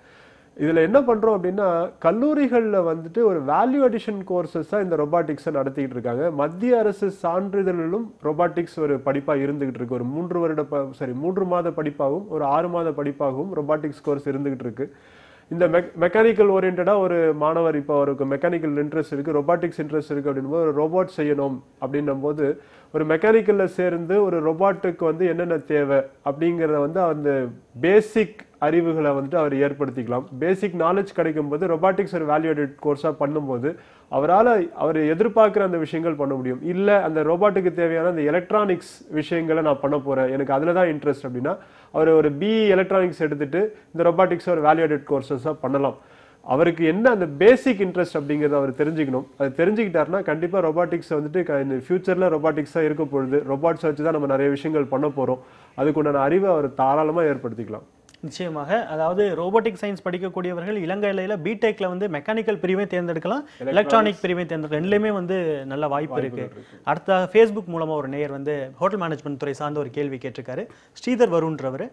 இதில் என்ன பண்ணுறோம் அப்படின்னா கல்லூரிகளில் வந்துட்டு ஒரு வேல்யூ அடிஷன் கோர்சஸாக இந்த ரொபாட்டிக்ஸை நடத்திக்கிட்டு இருக்காங்க மத்திய அரசு சான்றிதழிலும் ரொபாட்டிக்ஸ் ஒரு படிப்பாக இருந்துகிட்டு இருக்கு ஒரு மூன்று வருட ப சாரி மூன்று மாத படிப்பாகவும் ஒரு ஆறு மாத படிப்பாகவும் ரொபாட்டிக்ஸ் கோர்ஸ் இருந்துகிட்டு இருக்கு இந்த மெக் மெக்கானிக்கல் ஓரியன்டாக ஒரு மாணவர் இப்போ அவருக்கு மெக்கானிக்கல் இன்ட்ரெஸ்ட் இருக்குது ரொபாட்டிக்ஸ் இன்ட்ரெஸ்ட் இருக்குது அப்படின்போது ஒரு ரோபோட் செய்யணும் அப்படின்னும் போது ஒரு மெக்கானிக்கலில் சேர்ந்து ஒரு ரொபாட்டுக்கு வந்து என்னென்ன தேவை அப்படிங்கிறத வந்து அந்த பேசிக் அறிவுகளை வந்துட்டு அவர் ஏற்படுத்திக்கலாம் பேசிக் நாலேஜ் கிடைக்கும் போது ரொபாட்டிக்ஸ் ஒரு வேல்யூடட் கோர்ஸாக பண்ணும்போது அவரால் அவர் எதிர்பார்க்குற அந்த விஷயங்கள் பண்ண முடியும் இல்லை அந்த ரோபாட்டுக்கு தேவையான அந்த எலக்ட்ரானிக்ஸ் விஷயங்களை நான் பண்ண போகிறேன் எனக்கு அதில் தான் இன்ட்ரெஸ்ட் அப்படின்னா அவர் ஒரு பி எலக்ட்ரானிக்ஸ் எடுத்துகிட்டு இந்த ரொபாட்டிக்ஸ் ஒரு வேல்யூடட் கோர்சஸாக பண்ணலாம் அவருக்கு என்ன அந்த பேசிக் இன்ட்ரெஸ்ட் அப்படிங்கிறத அவர் தெரிஞ்சுக்கணும் அதை தெரிஞ்சுக்கிட்டாருன்னா கண்டிப்பாக ரொபாட்டிக்ஸை வந்துட்டு இந்த ஃபியூச்சரில் ரொபாட்டிக்ஸாக இருக்க பொழுது ரொபாட்ஸ் வச்சு தான் நம்ம நிறைய விஷயங்கள் பண்ண போகிறோம் அதுக்குண்டான அறிவை அவர் தாராளமாக ஏற்படுத்திக்கலாம் நிச்சயமாக அதாவது ரோபோட்டிக் சயின்ஸ் படிக்கக்கூடியவர்கள் இளங்கலையில் பிடெக்ல வந்து மெக்கானிக்கல் பிரிவை தேர்ந்தெடுக்கலாம் எலக்ட்ரானிக் பிரிவை தேர்ந்தெடுக்கலாம் ரெண்டுலயுமே வந்து நல்ல வாய்ப்பு இருக்குது அடுத்ததாக ஃபேஸ்புக் மூலமாக ஒரு நேயர் வந்து ஹோட்டல் மேனேஜ்மெண்ட் துறை சார்ந்த ஒரு கேள்வி கேட்டிருக்காரு ஸ்ரீதர் வருன்றவர்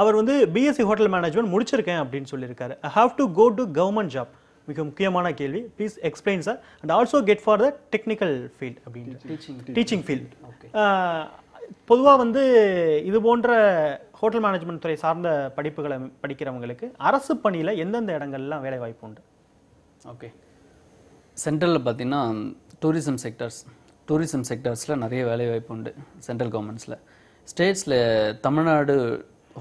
அவர் வந்து பிஎஸ்சி ஹோட்டல் மேனேஜ்மெண்ட் முடிச்சிருக்கேன் அப்படின்னு சொல்லியிருக்காரு I have to go to government job மிக முக்கியமான கேள்வி please explain sir and also get for the technical field அப்படின்னு டீச்சிங் ஃபீல்ட் பொதுவாக வந்து இது போன்ற ஹோட்டல் மேனேஜ்மெண்ட் துறை சார்ந்த படிப்புகளை படிக்கிறவங்களுக்கு அரசு பணியில் எந்தெந்த இடங்கள்லாம் வேலை வாய்ப்பு உண்டு ஓகே சென்ட்ரலில் பார்த்திங்கன்னா டூரிசம் செக்டர்ஸ் டூரிசம் செக்டர்ஸில் நிறைய வேலை வாய்ப்பு உண்டு சென்ட்ரல் கவர்மெண்ட்ஸில் ஸ்டேட்ஸில் Tamil Nadu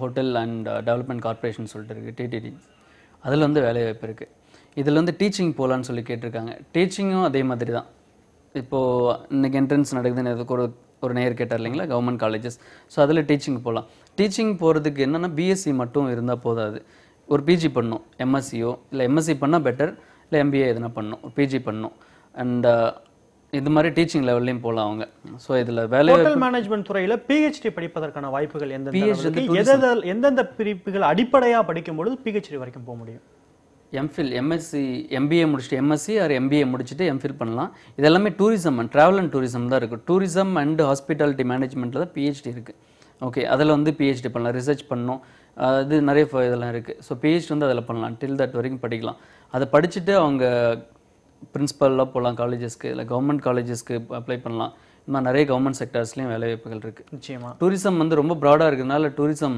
hotel and development corporation சொல்லிட்டு இருக்குது டிடிடி அதில் வந்து வேலைவாய்ப்பு இருக்குது இதில் வந்து டீச்சிங் போகலான்னு சொல்லி கேட்டிருக்காங்க டீச்சிங்கும் அதே மாதிரி தான் இப்போது இன்றைக்கி என்ட்ரன்ஸ் நடக்குதுன்னு எதுக்கு ஒரு ஒரு நேர் கேட்டார் இல்லைங்களா கவர்மெண்ட் காலேஜஸ் ஸோ அதில் டீச்சிங் போகலாம் டீச்சிங் போகிறதுக்கு என்னென்னா பிஎஸ்சி மட்டும் இருந்தால் போதாது ஒரு பிஜி பண்ணும் எம்எஸ்சியோ இல்லை எம்எஸ்சி பண்ணால் பெட்டர் இல்லை எம்பிஏ எதுனா பண்ணும் ஒரு பிஜி பண்ணும் அண்ட் இது மாதிரி டீச்சிங் லெவல்லையும் போகலாம் அவங்க ஸோ இதில் வேலை மேனேஜ்மெண்ட் துறையில் பிஹெச்டி படிப்பதற்கான வாய்ப்புகள் எந்த எந்தெந்த பிரிப்புகள் அடிப்படையாக படிக்கும் பொழுது பிஹெச்டி வரைக்கும் போக முடியும் எம்ஃபில் எம்எஸ்சி எம்பிஏ முடிச்சுட்டு எம்எஸ்சி ஆர் எம்பிஏ முடிச்சுட்டு எம்ஃபில் பண்ணலாம் இது எல்லாமே tourism and travel and tourism தான் இருக்குது டூரிசம் அண்ட் ஹாஸ்பிட்டாலிட்டி மேனேஜ்மெண்ட்டில் தான் பிஹெச்டி இருக்குது ஓகே அதில் வந்து பிஹெச்டி பண்ணலாம் ரிசர்ச் பண்ணணும் அது நிறைய இதெல்லாம் இருக்குது ஸோ பிஹெச்டி வந்து அதில் பண்ணலாம் டில் தட் வரைக்கும் படிக்கலாம் அதை படிச்சுட்டு அவங்க பிரின்ஸிபல்லாம் போகலாம் காலேஜஸ்க்கு இல்லை கவர்மெண்ட் காலேஜஸ்க்கு அப்ளை பண்ணலாம் இந்த மாதிரி நிறைய கவர்மெண்ட் செக்டர்ஸ்லேயும் வேலைவாய்ப்புகள் இருக்குது நிச்சயமாக டூரிசம் வந்து ரொம்ப ப்ராடாக இருக்கிறதுனால tourism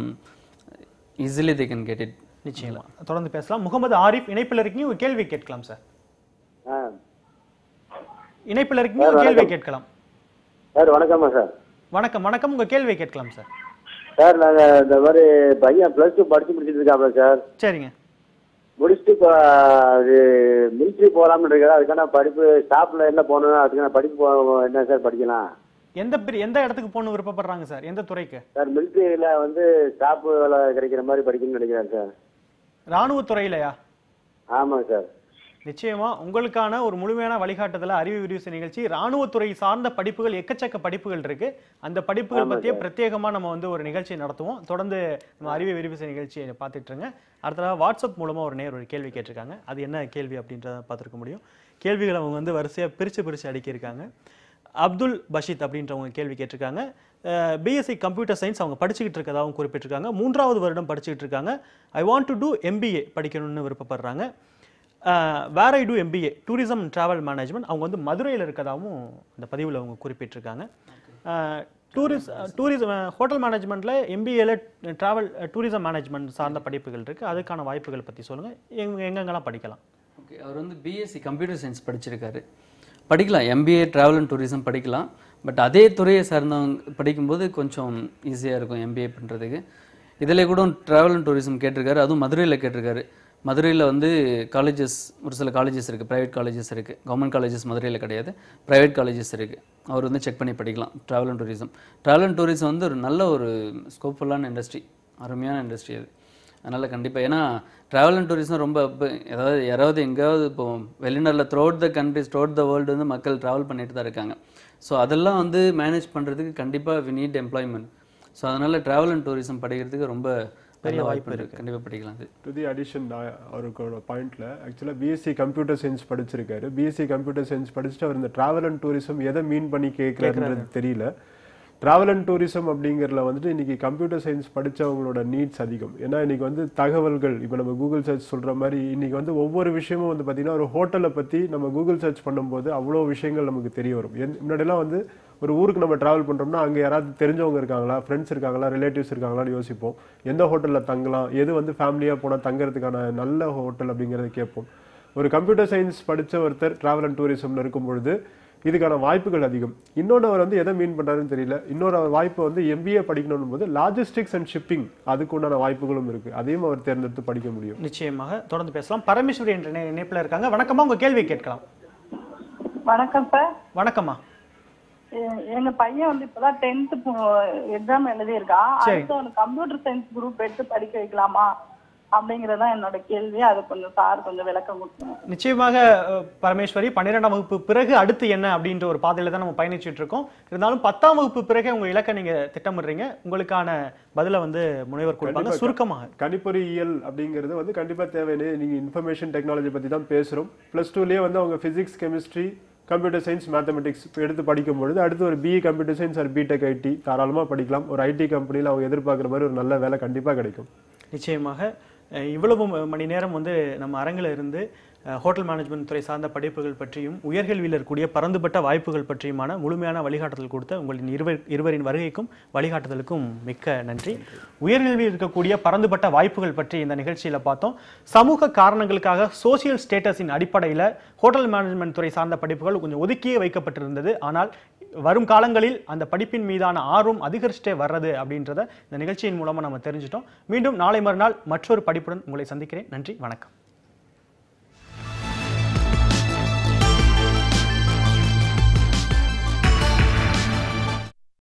easily they can get it நிச்சயமா தொடர்ந்து பேசலாம் முகமது ஆரிஃப் இணைப்பில் இருக்கீங்க ஒரு கேள்வி கேட்கலாம் சார் இணைப்பில் இருக்கீங்க ஒரு கேள்வி கேட்கலாம் சார் வணக்கமா சார் வணக்கம் வணக்கம் உங்க கேள்வி கேட்கலாம் சார் சார் நாங்க இந்த மாதிரி பையன் பிளஸ் டூ படிச்சு முடிச்சிட்டு இருக்காப்ல சார் சரிங்க முடிச்சுட்டு இப்போ அது மிலிட்ரி போகலாம்னு இருக்கிறேன் அதுக்கான படிப்பு ஸ்டாஃப்ல என்ன போகணும் அதுக்கான படிப்பு என்ன சார் படிக்கலாம் எந்த எந்த இடத்துக்கு போகணும் விருப்பப்படுறாங்க சார் எந்த துறைக்கு சார் மிலிட்ரியில் வந்து ஸ்டாஃப் வேலை கிடைக்கிற மாதிரி படிக்கணும்னு நினைக்கிறேன் சார் இராணுவத்துறையிலையா ஆமாம் சார் நிச்சயமா உங்களுக்கான ஒரு முழுமையான வழிகாட்டுதல அறிவு விரிவு நிகழ்ச்சி ராணுவத்துறை சார்ந்த படிப்புகள் எக்கச்சக்க படிப்புகள் இருக்கு அந்த படிப்புகள் பத்தியே பிரத்யேகமா நம்ம வந்து ஒரு நிகழ்ச்சியை நடத்துவோம் தொடர்ந்து நம்ம அறிவு விரிவு நிகழ்ச்சியை பார்த்துட்டு இருங்க அடுத்ததாக வாட்ஸ்அப் மூலமா ஒரு நேர் ஒரு கேள்வி கேட்டிருக்காங்க அது என்ன கேள்வி அப்படின்றத பார்த்துருக்க முடியும் கேள்விகள் அவங்க வந்து வரிசையாக பிரித்து பிரித்து அடுக்கியிருக்காங்க அப்துல் பஷித் அப்படின்றவங்க கேள்வி கேட்டிருக்காங்க பிஎஸ்சி கம்ப்யூட்டர் சயின்ஸ் அவங்க படிச்சுக்கிட்டு இருக்கதாகவும் குறிப்பிட்டிருக்காங்க மூன்றாவது வருடம் படிச்சுக்கிட்டு இருக்காங்க I want to do MBA படிக்கணும்னு விருப்பப்படுறாங்க where I do MBA tourism and travel management அவங்க வந்து மதுரையில் இருக்கதாகவும் அந்த பதிவில் அவங்க குறிப்பிட்டிருக்காங்க டூரிஸ் டூரிசம் ஹோட்டல் மேனேஜ்மெண்ட்டில் எம்பிஏல ட்ராவல் டூரிசம் மேனேஜ்மெண்ட் சார்ந்த படிப்புகள் இருக்குது அதுக்கான வாய்ப்புகள் பற்றி சொல்லுங்கள் எங் எங்கெங்கெல்லாம் படிக்கலாம் ஓகே அவர் வந்து பிஎஸ்சி கம்ப்யூட்டர் சயின்ஸ் படிச்சிருக்காரு படிக்கலாம் எம்பிஏ ட்ராவல் அண்ட் டூரிசம் படிக்கலாம் பட் அதே துறையை சார்ந்தவங்க படிக்கும்போது கொஞ்சம் ஈஸியாக இருக்கும் எம்பிஏ பண்ணுறதுக்கு இதில் கூட ட்ராவல் அண்ட் டூரிசம் கேட்டிருக்காரு அதுவும் மதுரையில் கேட்டிருக்காரு மதுரையில் வந்து காலேஜஸ் ஒரு சில காலேஜஸ் இருக்குது ப்ரைவேட் காலேஜஸ் இருக்குது கவர்மெண்ட் காலேஜஸ் மதுரையில் கிடையாது ப்ரைவேட் காலேஜஸ் இருக்குது அவர் வந்து செக் பண்ணி படிக்கலாம் travel and tourism travel and tourism வந்து ஒரு நல்ல ஒரு ஸ்கோப்ஃபுல்லான இண்டஸ்ட்ரி அருமையான இண்டஸ்ட்ரி அது அதனால் கண்டிப்பாக ஏன்னா ட்ராவல் அண்ட் டூரிசம் ரொம்ப ஏதாவது யாராவது எங்கேயாவது இப்போ வெளிநாட்டில் throughout the countries throughout the world வந்து மக்கள் ட்ராவல் பண்ணிட்டு தான் இருக்காங்க ஸோ அதெல்லாம் வந்து மேனேஜ் பண்ணுறதுக்கு கண்டிப்பாக வி நீட் எம்ப்ளாய்மெண்ட் ஸோ அதனால் ட்ராவல் அண்ட் டூரிசம் படிக்கிறதுக்கு ரொம்ப பெரிய வாய்ப்பு இருக்குது கண்டிப்பாக படிக்கலாம் அது டு தி அடிஷன் அவருக்கோட பாயிண்டில் ஆக்சுவலாக பிஎஸ்சி கம்ப்யூட்டர் சயின்ஸ் படிச்சிருக்காரு பிஎஸ்சி கம்ப்யூட்டர் சயின்ஸ் படிச்சுட்டு அவர் இந்த ட்ராவல் அண்ட் டூரிசம் எதை மீன் பண்ணி கேட்குறாருன்றது தெரியல ட்ராவல் அண்ட் டூரிசம் அப்படிங்கிறதுல வந்துட்டு இன்றைக்கி கம்ப்யூட்டர் சயின்ஸ் படித்தவங்களோட நீட்ஸ் அதிகம் ஏன்னா இன்றைக்கி வந்து தகவல்கள் இப்போ நம்ம கூகுள் சர்ச் சொல்கிற மாதிரி இன்றைக்கி வந்து ஒவ்வொரு விஷயமும் வந்து பார்த்திங்கன்னா ஒரு ஹோட்டலை பற்றி நம்ம கூகுள் சர்ச் பண்ணும்போது அவ்வளோ விஷயங்கள் நமக்கு தெரிய வரும் என் முன்னாடிலாம் வந்து ஒரு ஊருக்கு நம்ம ட்ராவல் பண்ணுறோம்னா அங்கே யாராவது தெரிஞ்சவங்க இருக்காங்களா ஃப்ரெண்ட்ஸ் இருக்காங்களா ரிலேட்டிவ்ஸ் இருக்காங்களான்னு யோசிப்போம் எந்த ஹோட்டலில் தங்கலாம் எது வந்து ஃபேமிலியாக போனால் தங்கிறதுக்கான நல்ல ஹோட்டல் அப்படிங்கிறத கேட்போம் ஒரு கம்ப்யூட்டர் சயின்ஸ் படித்த ஒருத்தர் ட்ராவல் அண்ட் டூரிசமில் இருக்கும் பொழுது இதுக்கான வாய்ப்புகள் அதிகம் இன்னொன்று அவர் வந்து எதை மீன் பண்ணுறாருன்னு தெரியல இன்னொரு வாய்ப்பு வந்து எம்பிஏ படிக்கணும் போது லாஜிஸ்டிக்ஸ் அண்ட் ஷிப்பிங் அதுக்கு உண்டான வாய்ப்புகளும் இருக்கு அதையும் அவர் தேர்ந்தெடுத்து படிக்க முடியும் நிச்சயமாக தொடர்ந்து பேசலாம் பரமேஸ்வரி என்ற இணைப்பில் இருக்காங்க வணக்கமா உங்க கேள்வி கேட்கலாம் வணக்கம் சார் வணக்கம்மா எங்க பையன் வந்து இப்பதான் டென்த் எக்ஸாம் எழுதி இருக்கான் அடுத்து கம்ப்யூட்டர் சயின்ஸ் குரூப் எடுத்து படிக்க வைக்கலாமா அப்படிங்கறதான் என்னோட கேள்வி அது கொஞ்சம் சார் கொஞ்சம் விளக்கம் கொடுக்கணும் நிச்சயமாக பரமேஸ்வரி பன்னிரெண்டாம் வகுப்பு பிறகு அடுத்து என்ன அப்படின்ற ஒரு பாதையில தான் நம்ம பயணிச்சுட்டு இருக்கோம் இருந்தாலும் பத்தாம் வகுப்பு பிறகு உங்க இலக்கை நீங்க திட்டமிடுறீங்க உங்களுக்கான பதில வந்து முனைவர் கொடுப்பாங்க சுருக்கமாக கணிப்பொறியியல் அப்படிங்கிறது வந்து கண்டிப்பா தேவையில்லை நீங்க இன்ஃபர்மேஷன் டெக்னாலஜி பத்தி தான் பேசுறோம் பிளஸ் டூலயே வந்து அவங்க physics chemistry computer science mathematics எடுத்து படிக்கும் பொழுது அடுத்து ஒரு BE computer science or BTech IT தாராளமாக படிக்கலாம் ஒரு ஐடி கம்பெனியில் அவங்க எதிர்பார்க்குற மாதிரி ஒரு நல்ல வேலை கண்டிப்பாக கிடைக்கும் நிச்சயமாக இவ்வளவு மணி நேரம் வந்து நம்ம அரங்கில் இருந்து ஹோட்டல் மேனேஜ்மெண்ட் துறை சார்ந்த படிப்புகள் பற்றியும் உயர்கல்வியில் இருக்கக்கூடிய பரந்துபட்ட வாய்ப்புகள் பற்றியுமான முழுமையான வழிகாட்டுதல் கொடுத்த உங்களின் இருவர் இருவரின் வருகைக்கும் வழிகாட்டுதலுக்கும் மிக்க நன்றி உயர்கல்வியில் இருக்கக்கூடிய பரந்துபட்ட வாய்ப்புகள் பற்றி இந்த நிகழ்ச்சியில் பார்த்தோம் சமூக காரணங்களுக்காக சோசியல் ஸ்டேட்டஸின் அடிப்படையில் ஹோட்டல் மேனேஜ்மெண்ட் துறை சார்ந்த படிப்புகள் கொஞ்சம் ஒதுக்கியே வைக்கப்பட்டிருந்தது ஆனால் வரும் காலங்களில் அந்த படிப்பின் மீதான ஆர்வம் அதிகரிச்சுட்டே வர்றது அப்படின்றத இந்த நிகழ்ச்சியின் மூலமாக நம்ம தெரிஞ்சிட்டோம் மீண்டும் நாளை மறுநாள் மற்றொரு படிப்புடன் உங்களை சந்திக்கிறேன் நன்றி வணக்கம்